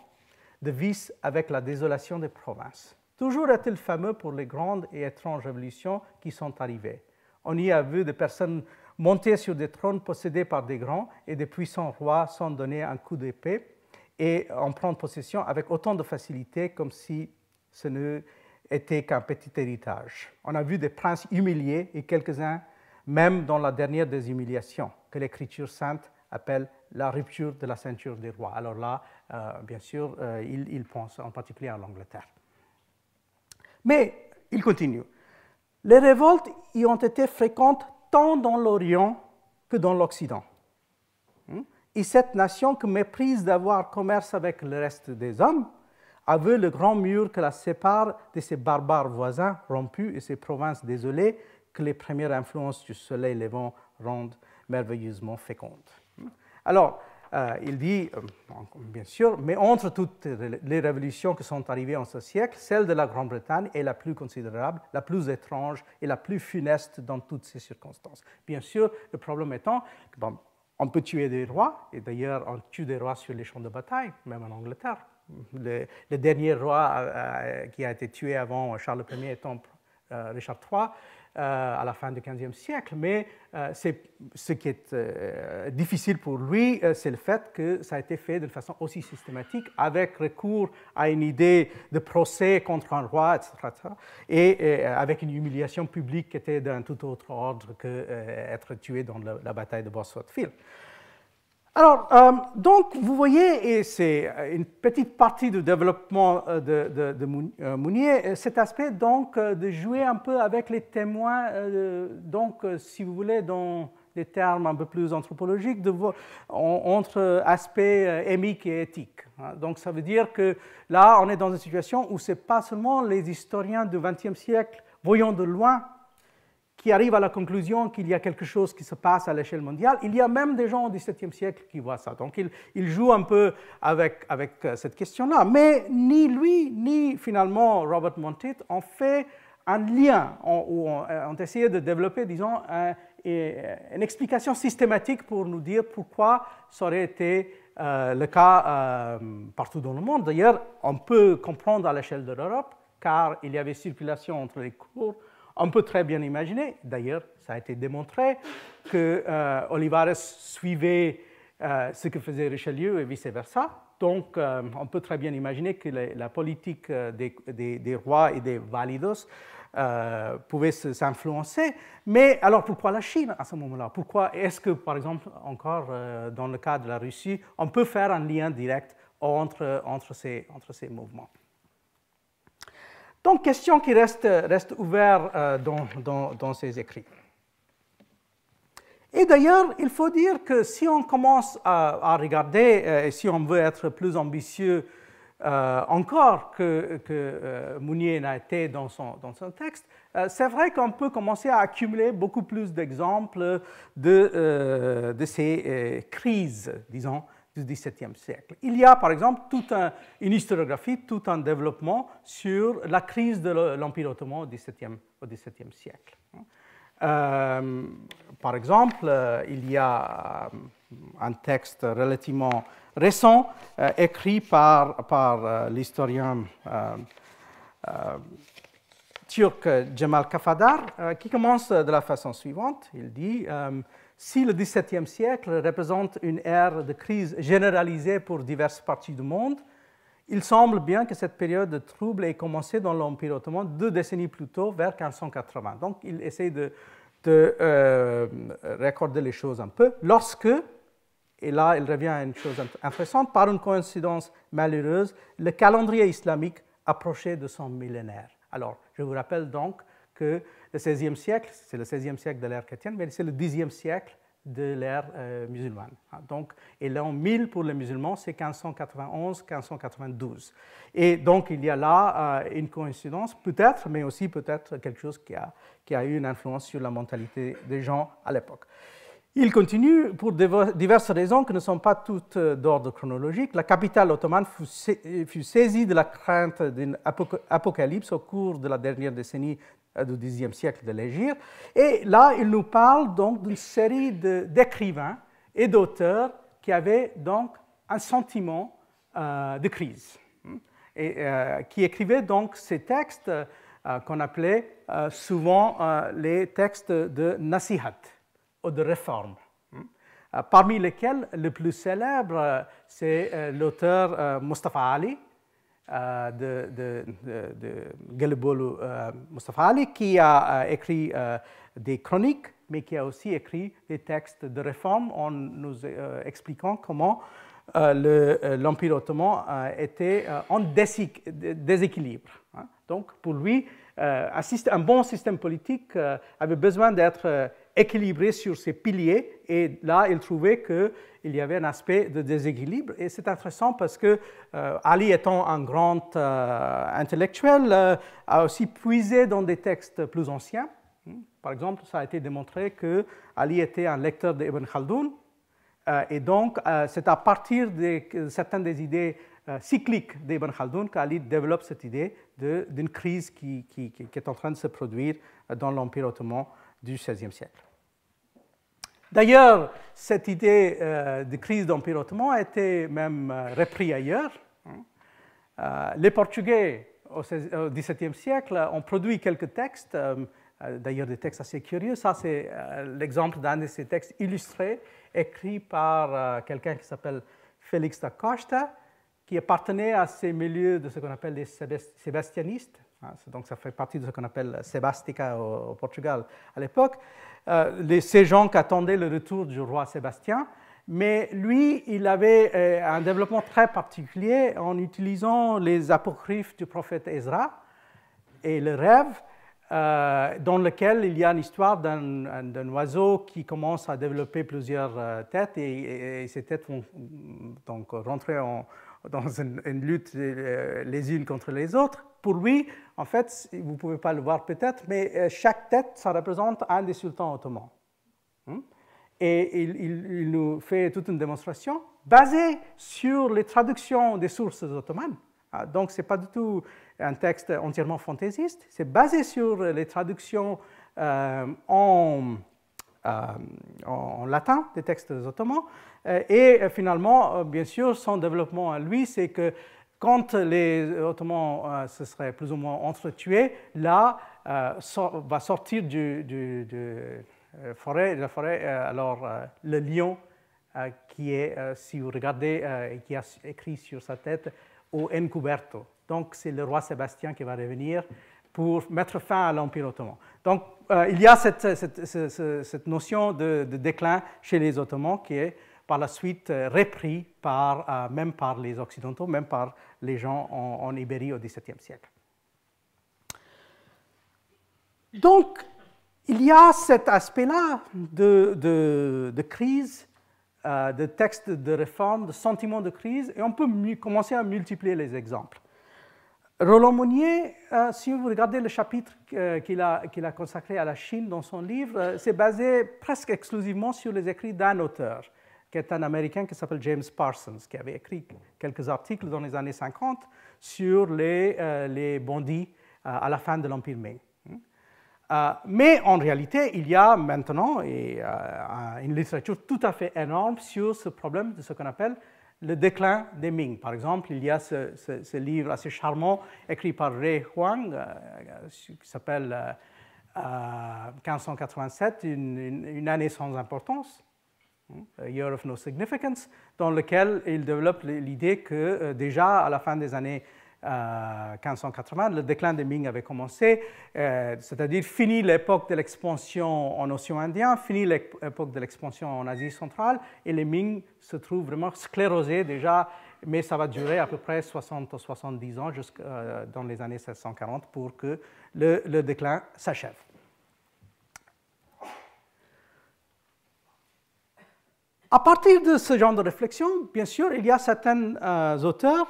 de vices avec la désolation des provinces. Toujours est-il fameux pour les grandes et étranges révolutions qui sont arrivées. On y a vu des personnes monter sur des trônes possédés par des grands et des puissants rois sans donner un coup d'épée et en prendre possession avec autant de facilité comme si ce n'était qu'un petit héritage. On a vu des princes humiliés et quelques-uns même dans la dernière des humiliations que l'Écriture sainte appelle la rupture de la ceinture des rois. Alors là, euh, bien sûr, euh, il, il pense en particulier à l'Angleterre. Mais il continue. Les révoltes y ont été fréquentes tant dans l'Orient que dans l'Occident. Hmm? Et cette nation que méprise d'avoir commerce avec le reste des hommes a vu le grand mur que la sépare de ses barbares voisins rompus et ses provinces désolées que les premières influences du soleil vents rendent merveilleusement fécondes. Hmm? Alors, euh, il dit, euh, bien sûr, mais entre toutes les révolutions qui sont arrivées en ce siècle, celle de la Grande-Bretagne est la plus considérable, la plus étrange et la plus funeste dans toutes ces circonstances. Bien sûr, le problème étant, qu'on peut tuer des rois, et d'ailleurs on tue des rois sur les champs de bataille, même en Angleterre. Le, dernier roi euh, qui a été tué avant Charles Ier étant Richard III, euh, à la fin du XVe siècle, mais euh, ce qui est euh, difficile pour lui, c'est le fait que ça a été fait de façon aussi systématique, avec recours à une idée de procès contre un roi, etc., et, avec une humiliation publique qui était d'un tout autre ordre qu'être tué dans la, la bataille de Bosworth Field. Alors, euh, donc, vous voyez, et c'est euh, une petite partie du développement euh, de, Mounier, cet aspect, donc, de jouer un peu avec les témoins, donc, si vous voulez, dans des termes un peu plus anthropologiques, de, entre aspects émiques et éthiques. Hein. Donc, ça veut dire que là, on est dans une situation où ce n'est pas seulement les historiens du XXe siècle, voyant de loin qui arrive à la conclusion qu'il y a quelque chose qui se passe à l'échelle mondiale. Il y a même des gens au XVIIe siècle qui voient ça. Donc il, joue un peu avec, avec euh, cette question-là. Mais ni lui, ni finalement Robert Montit ont fait un lien, ou euh, ont, essayé de développer, disons, euh, une explication systématique pour nous dire pourquoi ça aurait été le cas partout dans le monde. D'ailleurs, on peut comprendre à l'échelle de l'Europe, car il y avait circulation entre les cours on peut très bien imaginer, d'ailleurs ça a été démontré, que euh, Olivares suivait euh, ce que faisait Richelieu et vice-versa. Donc euh, on peut très bien imaginer que la, politique des, rois et des validos pouvait s'influencer. Mais alors pourquoi la Chine à ce moment-là Pourquoi est-ce que, par exemple, encore dans le cas de la Russie, on peut faire un lien direct entre ces mouvements donc, question qui reste, ouverte euh, dans, ses écrits. Et d'ailleurs, il faut dire que si on commence à, regarder, euh, et si on veut être plus ambitieux euh, encore que, Mounier n'a été dans son, texte, c'est vrai qu'on peut commencer à accumuler beaucoup plus d'exemples de, ces crises, disons, du XVIIe siècle. Il y a par exemple toute une historiographie, tout un développement sur la crise de l'Empire ottoman au XVIIe, au XVIIe siècle. Euh, par exemple, euh, il y a euh, un texte relativement récent écrit par, par l'historien turc Cemal Kafadar qui commence de la façon suivante. Il dit si le XVIIe siècle représente une ère de crise généralisée pour diverses parties du monde, il semble bien que cette période de trouble ait commencé dans l'Empire ottoman deux décennies plus tôt, vers 1580. Donc il essaye de, euh, raccorder les choses un peu. Lorsque, et là il revient à une chose intéressante, par une coïncidence malheureuse, le calendrier islamique approchait de son millénaire. Alors je vous rappelle donc que le 16e siècle, c'est le 16e siècle de l'ère chrétienne, mais c'est le 10e siècle de l'ère euh, musulmane. Ah, donc, et l'an 1000 pour les musulmans, c'est 1591-1592. Et donc, il y a là euh, une coïncidence, peut-être, mais aussi peut-être quelque chose qui a, qui a eu une influence sur la mentalité des gens à l'époque. Il continue pour diverses raisons qui ne sont pas toutes euh, d'ordre chronologique. La capitale ottomane fut saisie de la crainte d'une apocalypse au cours de la dernière décennie euh, du Xe siècle de l'Égypte. Et là, il nous parle donc d'une série d'écrivains et d'auteurs qui avaient donc un sentiment euh, de crise, hein, et euh, qui écrivaient donc ces textes qu'on appelait souvent les textes de nasihat ou de réforme, hein. parmi lesquels le plus célèbre, c'est l'auteur Mustafa Ali, de, de, de Mustafa Ali, qui uh, a uh, écrit des chroniques, mais qui a aussi écrit des textes de réforme en nous uh, expliquant comment l'Empire ottoman était en déséquilibre. Hein. Donc, pour lui, un, un, bon système politique avait besoin d'être équilibré sur ses piliers. Et là, il trouvait qu'il y avait un aspect de déséquilibre. Et c'est intéressant parce que euh, Ali, étant un grand euh, intellectuel, euh, a aussi puisé dans des textes plus anciens. Hmm. Par exemple, ça a été démontré que Ali était un lecteur d'Ibn Khaldun. et donc, c'est à partir de certaines des idées cycliques d'Ibn Khaldun qu'Ali développe cette idée d'une crise qui, qui, est en train de se produire dans l'Empire ottoman du XVIe siècle. D'ailleurs, cette idée euh, de crise d'empire ottoman a été même euh, reprise ailleurs. Hein. Euh, les Portugais, au XVIIe siècle, ont produit quelques textes, d'ailleurs des textes assez curieux. Ça, c'est l'exemple d'un de ces textes illustrés, écrit par quelqu'un qui s'appelle Félix da Costa, qui appartenait à ces milieux de ce qu'on appelle les sébastianistes, ah, donc ça fait partie de ce qu'on appelle Sébastica au, Portugal à l'époque. Euh, ces gens qui attendaient le retour du roi Sébastien, mais lui, il avait euh, un développement très particulier en utilisant les apocryphes du prophète Ezra et le rêve, euh, dans lequel il y a une histoire d'un oiseau qui commence à développer plusieurs têtes et, et ces têtes vont donc rentrer dans une, lutte euh, les, unes contre les autres. Pour lui, en fait, vous ne pouvez pas le voir peut-être, mais euh, chaque tête, ça représente un des sultans ottomans. Hmm? Et il, nous fait toute une démonstration basée sur les traductions des sources ottomanes. Ah, donc, ce n'est pas du tout un texte entièrement fantaisiste, c'est basé sur les traductions euh, en euh, en, latin des textes ottomans. Euh, et euh, finalement, bien sûr, son développement à lui, c'est que quand les Ottomans se seraient plus ou moins entretués, là, va sortir du, forêt, de la forêt, alors le lion qui est, si vous regardez, qui a écrit sur sa tête, au Encuberto. Donc c'est le roi Sébastien qui va revenir pour mettre fin à l'Empire ottoman. Donc, euh, il y a cette, notion de, déclin chez les Ottomans qui est par la suite euh, repris par, euh, même par les Occidentaux, même par les gens en, Ibérie au XVIIe siècle. Donc, il y a cet aspect-là de, crise, de texte de réforme, de sentiment de crise, et on peut commencer à multiplier les exemples. Roland Monnier, euh, si vous regardez le chapitre euh, qu'il a, consacré à la Chine dans son livre, euh, c'est basé presque exclusivement sur les écrits d'un auteur, qui est un Américain qui s'appelle James Parsons, qui avait écrit quelques articles dans les années 50 sur les, les bandits à la fin de l'Empire Ming. Hmm. Mais en réalité, il y a maintenant une littérature tout à fait énorme sur ce problème de ce qu'on appelle le déclin des Ming. Par exemple, il y a ce, livre assez charmant écrit par Ray Huang euh, euh, qui s'appelle 1587, euh, une, année sans importance, hein, Year of No Significance, dans lequel il développe l'idée que déjà à la fin des années 1580, euh, le déclin des Ming avait commencé, euh, c'est-à-dire fini l'époque de l'expansion en océan Indien, fini l'époque de l'expansion en Asie centrale, et les Ming se trouvent vraiment sclérosés déjà, mais ça va durer à peu près 60 ou 70 ans euh, dans les années 1640, pour que le, le déclin s'achève. À partir de ce genre de réflexion, bien sûr, il y a certains auteurs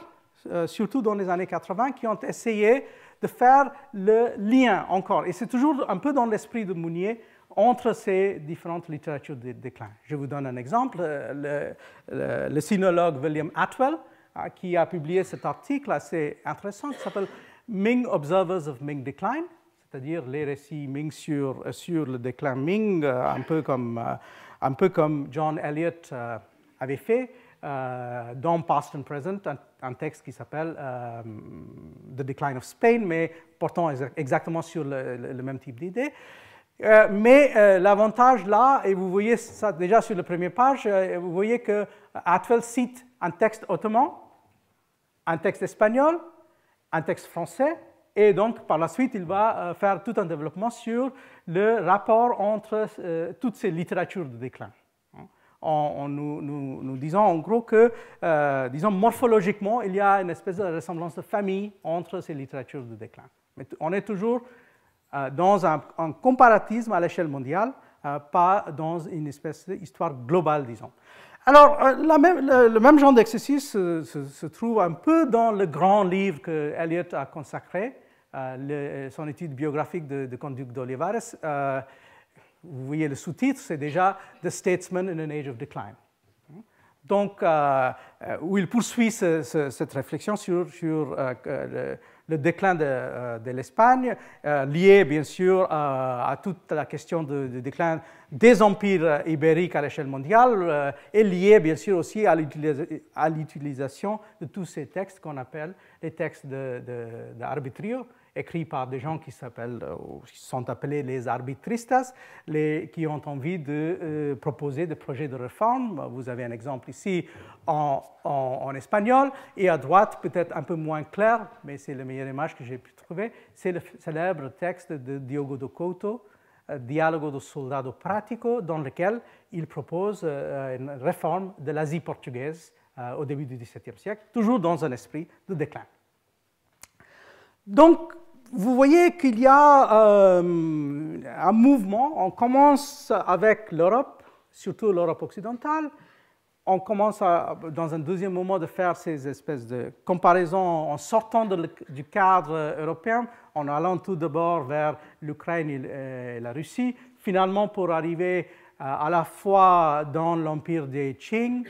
euh, surtout dans les années 80, qui ont essayé de faire le lien encore. Et c'est toujours un peu dans l'esprit de Mounier entre ces différentes littératures de déclin. Je vous donne un exemple, euh, le, sinologue William Atwell, euh, qui a publié cet article assez intéressant qui s'appelle Ming Observers of Ming Decline, c'est-à-dire les récits Ming sur, le déclin Ming, un, peu comme, John Eliot avait fait dans Past and Present, un texte qui s'appelle euh, The Decline of Spain, mais portant exactement sur le, même type d'idée. Euh, mais euh, l'avantage là, et vous voyez ça déjà sur la première page, vous voyez que Atwell cite un texte ottoman, un texte espagnol, un texte français, et donc par la suite il va faire tout un développement sur le rapport entre toutes ces littératures de déclin en, nous, disant en gros que, euh, disons, morphologiquement, il y a une espèce de ressemblance de famille entre ces littératures de déclin. Mais on est toujours euh, dans un, comparatisme à l'échelle mondiale, euh, pas dans une espèce d'histoire globale, disons. Alors, le, même genre d'exercice se, trouve un peu dans le grand livre que Eliot a consacré, son étude biographique de, de d'Olivares. Vous voyez le sous-titre, c'est déjà The Statesman in an Age of Decline. Donc, euh, euh, où il poursuit cette réflexion sur, euh, le, déclin de, l'Espagne, lié bien sûr à toute la question du déclin des empires ibériques à l'échelle mondiale, et lié bien sûr aussi à l'utilisation de tous ces textes qu'on appelle les textes d'arbitrio écrit par des gens qui, euh, qui sont appelés les arbitristas, les, qui ont envie de euh, proposer des projets de réforme. Vous avez un exemple ici en, espagnol, et à droite, peut-être un peu moins clair, mais c'est la meilleure image que j'ai pu trouver, c'est le célèbre texte de Diogo de Couto, euh, Dialogo do Soldado Prático, dans lequel il propose une réforme de l'Asie portugaise au début du XVIIe siècle, toujours dans un esprit de déclin. Donc, vous voyez qu'il y a euh, un mouvement. On commence avec l'Europe, surtout l'Europe occidentale. On commence dans un deuxième moment de faire ces espèces de comparaisons en sortant du cadre européen, en allant tout d'abord vers l'Ukraine et, euh, la Russie, finalement pour arriver euh, à la fois dans l'empire des Qing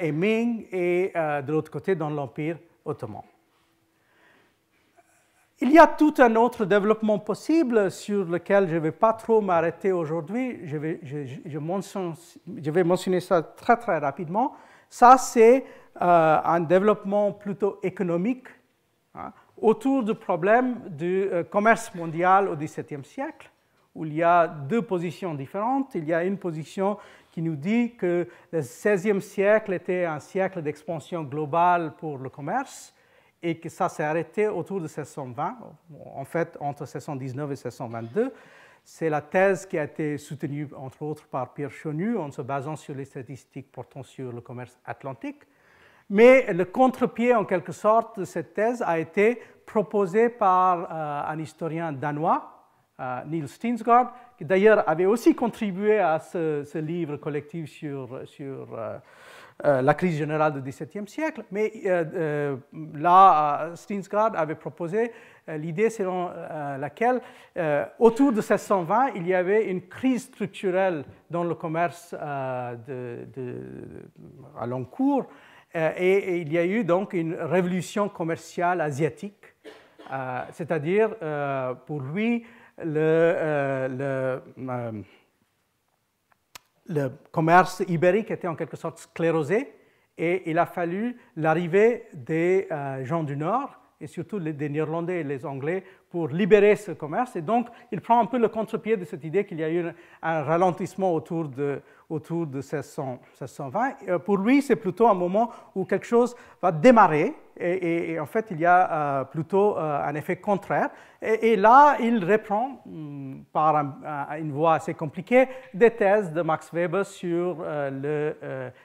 et Ming et de l'autre côté dans l'empire ottoman. Il y a tout un autre développement possible sur lequel je ne vais pas trop m'arrêter aujourd'hui. Je vais, mentionner ça très très rapidement. Ça, c'est euh, un développement plutôt économique hein, autour du problème du euh, commerce mondial au XVIIe siècle, où il y a deux positions différentes. Il y a une position qui nous dit que le XVIe siècle était un siècle d'expansion globale pour le commerce et que ça s'est arrêté autour de 1620, en fait entre 1619 et 1622. C'est la thèse qui a été soutenue, entre autres, par Pierre Chenu en se basant sur les statistiques portant sur le commerce atlantique. Mais le contre-pied, en quelque sorte, de cette thèse a été proposé par euh, un historien danois, euh, Niels Stinsgaard, qui d'ailleurs avait aussi contribué à ce, livre collectif sur, sur euh, euh, la crise générale du XVIIe siècle, mais euh, euh, là, stinsgrad avait proposé l'idée selon laquelle, autour de 1620, il y avait une crise structurelle dans le commerce de, à long cours, et, il y a eu donc une révolution commerciale asiatique, c'est-à-dire, pour lui, le, le le commerce ibérique était en quelque sorte sclérosé et il a fallu l'arrivée des euh, gens du Nord et surtout des Néerlandais et les Anglais pour libérer ce commerce. Et donc, il prend un peu le contre-pied de cette idée qu'il y a eu un ralentissement autour de, autour de 1620. Euh, pour lui, c'est plutôt un moment où quelque chose va démarrer. Et, en fait, il y a euh, plutôt euh, un effet contraire. Et, là, il reprend, mm, par une voie assez compliquée, des thèses de Max Weber sur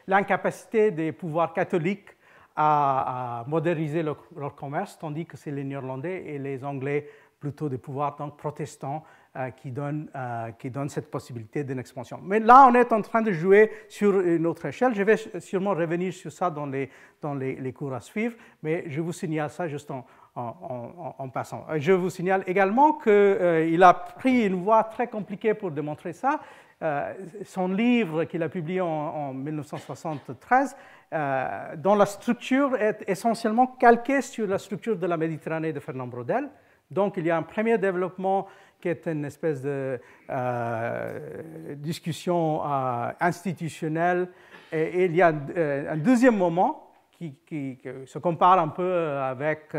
l'incapacité des pouvoirs catholiques à, à, moderniser leur, commerce, tandis que c'est les Néerlandais et les Anglais plutôt des pouvoirs donc, protestants euh, euh, qui, donnent, cette possibilité d'une expansion. Mais là, on est en train de jouer sur une autre échelle. Je vais sûrement revenir sur ça dans les, cours à suivre, mais je vous signale ça juste en, passant. Je vous signale également qu'il euh, a pris une voie très compliquée pour démontrer ça. son livre qu'il a publié en, 1973, dont la structure est essentiellement calquée sur la structure de la Méditerranée de Fernand Braudel, donc il y a un premier développement qui est une espèce de euh, discussion euh, institutionnelle. Et, il y a euh, un deuxième moment qui, se compare un peu avec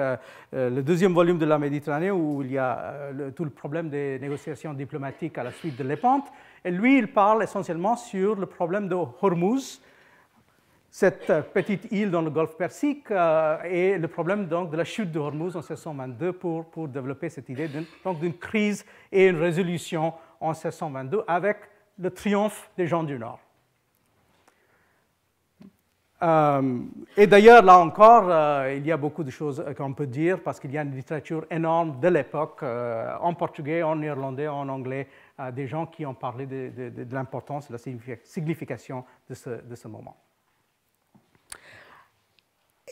le deuxième volume de la Méditerranée où il y a tout le problème des négociations diplomatiques à la suite de l'épante. Et lui, il parle essentiellement sur le problème de Hormuz cette euh, petite île dans le golfe Persique euh, et le problème donc, de la chute de Hormuz en 1622 pour, pour développer cette idée d'une crise et une résolution en 1622 avec le triomphe des gens du Nord. Euh, et d'ailleurs, là encore, il y a beaucoup de choses qu'on peut dire parce qu'il y a une littérature énorme de l'époque, en portugais, en néerlandais, en anglais, des gens qui ont parlé de, l'importance et de l'importance, de la signification de ce moment.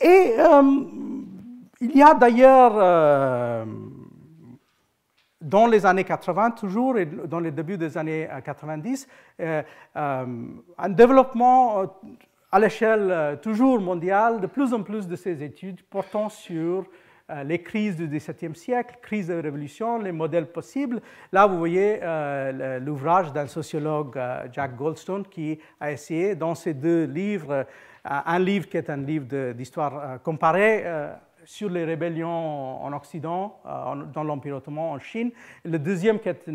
Et euh, il y a d'ailleurs, euh, dans les années 80 toujours, et dans les débuts des années 90, euh, un développement à l'échelle toujours mondiale de plus en plus de ces études portant sur les crises du XVIIe siècle, crise de révolution, les modèles possibles. Là, vous voyez l'ouvrage d'un sociologue, Jack Goldstone, qui a essayé dans ses deux livres euh, un livre qui est un livre d'histoire euh, comparée euh, sur les rébellions en Occident, dans l'Empire ottoman, en Chine. Le deuxième qui est,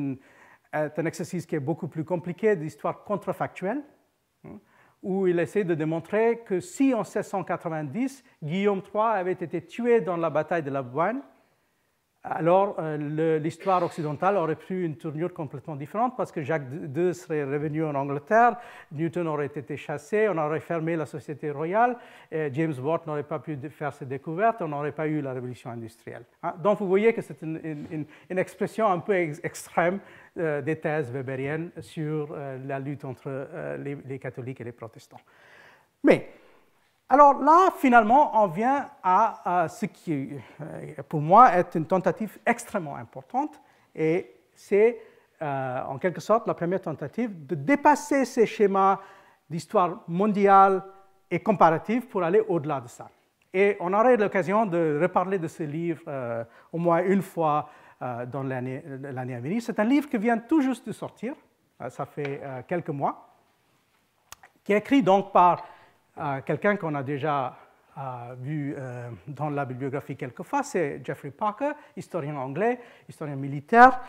un exercice qui est beaucoup plus compliqué, d'histoire contrefactuelle, hein, où il essaie de démontrer que si en 1690, Guillaume III avait été tué dans la bataille de la Boine, alors euh, l'histoire occidentale aurait pris une tournure complètement différente parce que Jacques II serait revenu en Angleterre, Newton aurait été chassé, on aurait fermé la société royale, James Watt n'aurait pas pu faire ses découvertes, on n'aurait pas eu la révolution industrielle. Hein. Donc vous voyez que c'est une, expression un peu extrême euh, des thèses weberiennes sur euh, la lutte entre les, catholiques et les protestants. Mais alors là, finalement, on vient à, ce qui, euh, pour moi, est une tentative extrêmement importante, et c'est euh, en quelque sorte la première tentative de dépasser ces schémas d'histoire mondiale et comparative pour aller au-delà de ça. Et on aurait l'occasion de reparler de ce livre euh, au moins une fois dans l'année à venir. C'est un livre qui vient tout juste de sortir, ça fait quelques mois, qui est écrit donc par euh, quelqu'un qu'on a déjà euh, vu euh, dans la bibliographie quelquefois, c'est Jeffrey Parker, historien anglais, historien militaire,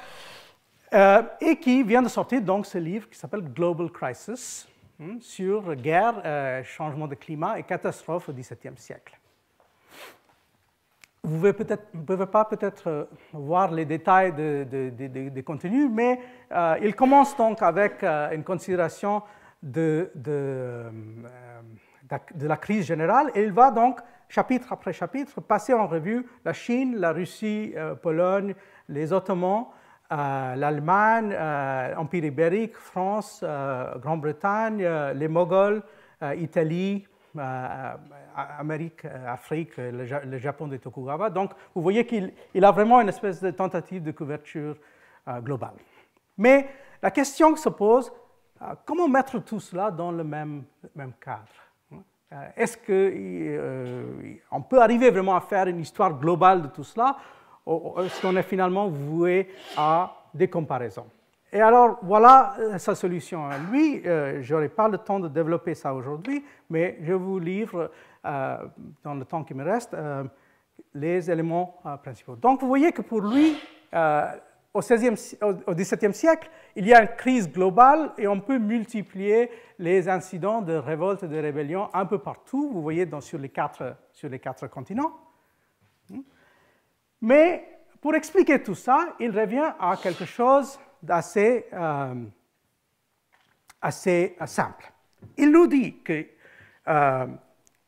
et qui vient de sortir donc ce livre qui s'appelle Global Crisis hmm, sur guerre, changement de climat et catastrophe au XVIIe siècle. Vous ne pouvez, pas peut-être voir les détails des de, contenus, mais il commence donc avec une considération de, de la crise générale et il va donc, chapitre après chapitre, passer en revue la Chine, la Russie, euh, Pologne, les Ottomans, euh, l'Allemagne, l'Empire euh, Empire ibérique, France, Grande-Bretagne, les Mogols, Italie, Amérique, Afrique, le, Japon de Tokugawa. Donc vous voyez qu'il a vraiment une espèce de tentative de couverture globale. Mais la question se pose, comment mettre tout cela dans le même cadre euh, est-ce qu'on euh, peut arriver vraiment à faire une histoire globale de tout cela est-ce qu'on est finalement voué à des comparaisons Et alors, voilà euh, sa solution à lui. Je n'aurai pas le temps de développer ça aujourd'hui, mais je vous livre, dans le temps qui me reste, les éléments principaux. Donc, vous voyez que pour lui, au XVIIe siècle, il y a une crise globale et on peut multiplier les incidents de révolte et de rébellion un peu partout, vous voyez dans, sur, les quatre, sur les quatre continents. Hmm. Mais pour expliquer tout ça, il revient à quelque chose d'assez euh, assez euh, simple. Il nous dit qu'il euh,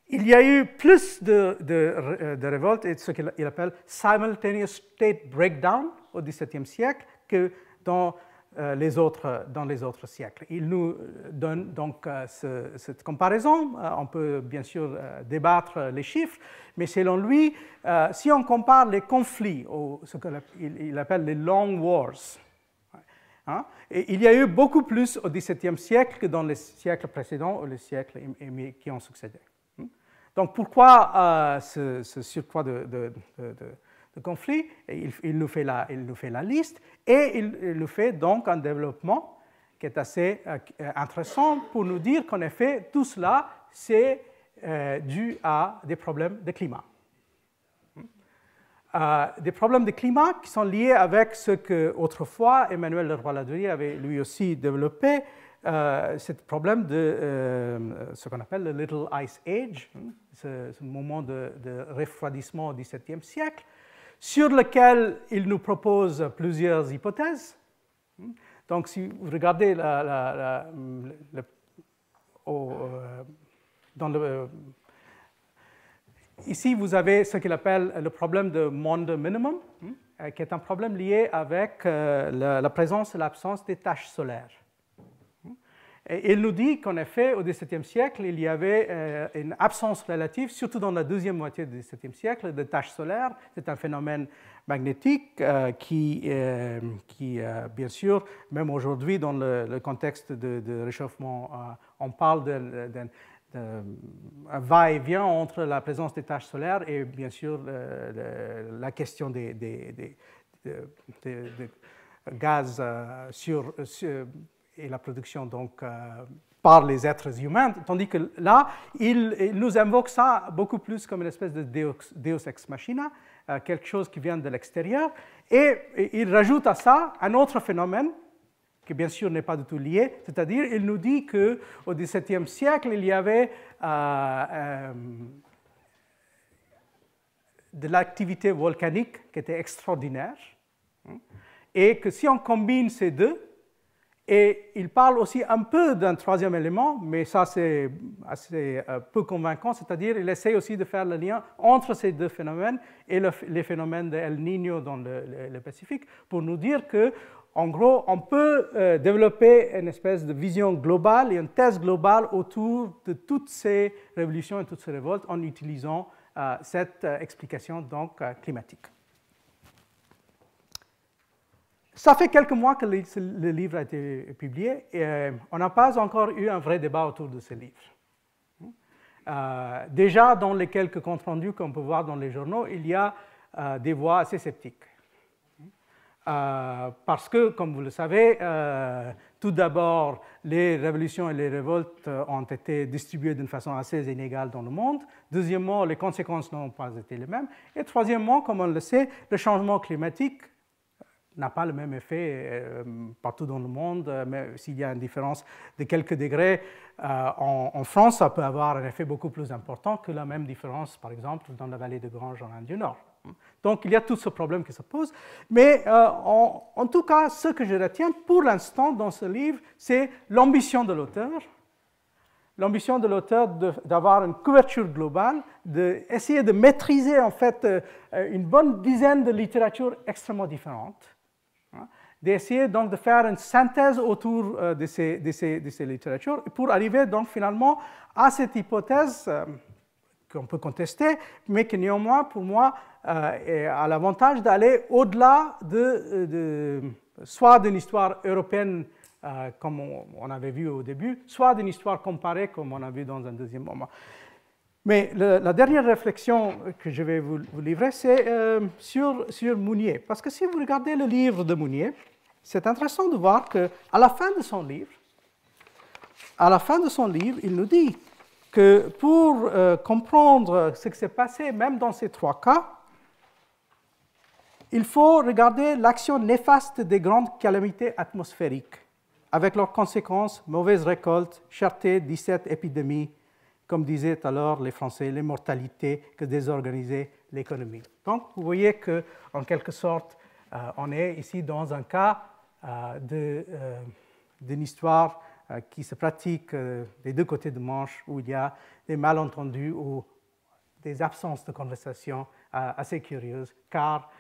y a eu plus de, de, de révoltes et ce qu'il appelle simultaneous state breakdown au XVIIe siècle que dans euh, les autres, dans les autres siècles. Il nous euh, donne donc euh, cette comparaison. on peut bien sûr débattre les chiffres, mais selon lui, si on compare les conflits, ce qu'il appelle les long wars, hein, hein, il y a eu beaucoup plus au XVIIe siècle que dans les siècles précédents ou les siècles qui ont succédé. Hein. Donc pourquoi ce, surcroît de, de de conflit, il, il, nous fait la, liste et il, nous fait donc un développement qui est assez euh, intéressant pour nous dire qu'en effet, tout cela, c'est euh, dû à des problèmes de climat. Euh, des problèmes de climat qui sont liés avec ce que autrefois Emmanuel Leroy-Ladurie avait lui aussi développé, ce problème de ce qu'on appelle le Little Ice Age, hein, ce, moment de, de, refroidissement au XVIIe siècle, sur lequel il nous propose plusieurs hypothèses. Donc, si vous regardez euh, euh, ici, vous avez ce qu'il appelle le problème de monde minimum, hein, qui est un problème lié avec euh, la, présence et l'absence des taches solaires. Et il nous dit qu'en effet, au XVIIe siècle, il y avait euh, une absence relative, surtout dans la deuxième moitié du XVIIe siècle, de taches solaires. C'est un phénomène magnétique euh, qui, euh, qui bien sûr, même aujourd'hui, dans le, contexte de, réchauffement, on parle d'un va-et-vient entre la présence des taches solaires et bien sûr la question des, gaz sur et la production donc, euh, par les êtres humains, tandis que là, il, nous invoque ça beaucoup plus comme une espèce de deus, ex machina, euh, quelque chose qui vient de l'extérieur, et, il rajoute à ça un autre phénomène qui bien sûr n'est pas du tout lié, c'est-à-dire il nous dit qu'au XVIIe siècle, il y avait euh, de l'activité volcanique qui était extraordinaire, hein, et que si on combine ces deux, et il parle aussi un peu d'un troisième élément, mais ça c'est assez euh, peu convaincant, c'est-à-dire il essaie aussi de faire le lien entre ces deux phénomènes et les phénomènes de El Niño dans le, Pacifique pour nous dire que, en gros, on peut euh, développer une espèce de vision globale et une thèse globale autour de toutes ces révolutions et toutes ces révoltes en utilisant euh, cette explication donc climatique. Ça fait quelques mois que le livre a été publié et euh, on n'a pas encore eu un vrai débat autour de ce livre. Hmm? Euh, déjà, dans les quelques comptes rendus qu'on peut voir dans les journaux, il y a euh, des voix assez sceptiques. Hmm? parce que, comme vous le savez, tout d'abord, les révolutions et les révoltes ont été distribuées d'une façon assez inégale dans le monde. Deuxièmement, les conséquences n'ont pas été les mêmes. Et troisièmement, comme on le sait, le changement climatique n'a pas le même effet euh, partout dans le monde. Euh, mais s'il y a une différence de quelques degrés euh, en, France, ça peut avoir un effet beaucoup plus important que la même différence, par exemple, dans la vallée de Grange en Inde du Nord. Donc il y a tout ce problème qui se pose. Mais en, tout cas, ce que je retiens pour l'instant dans ce livre, c'est l'ambition de l'auteur. L'ambition de l'auteur d'avoir une couverture globale, d'essayer de, maîtriser en fait une bonne dizaine de littératures extrêmement différentes d'essayer donc de faire une synthèse autour euh, de, ces, de, ces, de, ces, littératures pour arriver donc finalement à cette hypothèse euh, qu'on peut contester, mais qui néanmoins pour moi a euh, l'avantage d'aller au-delà de, de, soit d'une histoire européenne comme on, avait vu au début, soit d'une histoire comparée comme on a vu dans un deuxième moment. Mais la, dernière réflexion que je vais vous, livrer, c'est euh, sur, Mounier. Parce que si vous regardez le livre de Mounier, c'est intéressant de voir qu'à la fin de son livre, à la fin de son livre, il nous dit que pour euh, comprendre ce qui s'est passé, même dans ces trois cas, il faut regarder l'action néfaste des grandes calamités atmosphériques, avec leurs conséquences, mauvaise récolte, cherté, 17 épidémies, comme disaient alors les Français, les mortalités que désorganisait l'économie. Donc vous voyez que, en quelque sorte, euh, on est ici dans un cas euh, euh, d'une histoire qui se pratique des deux côtés de Manche, où il y a des malentendus ou des absences de conversation assez curieuses, car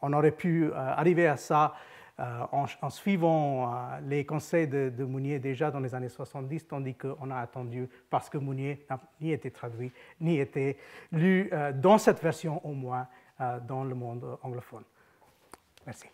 on aurait pu arriver à ça euh, en, suivant euh, les conseils de, de, Mounier déjà dans les années 70, tandis qu'on a attendu parce que Mounier n'a ni été traduit, ni été lu euh, dans cette version au moins dans le monde anglophone. Merci.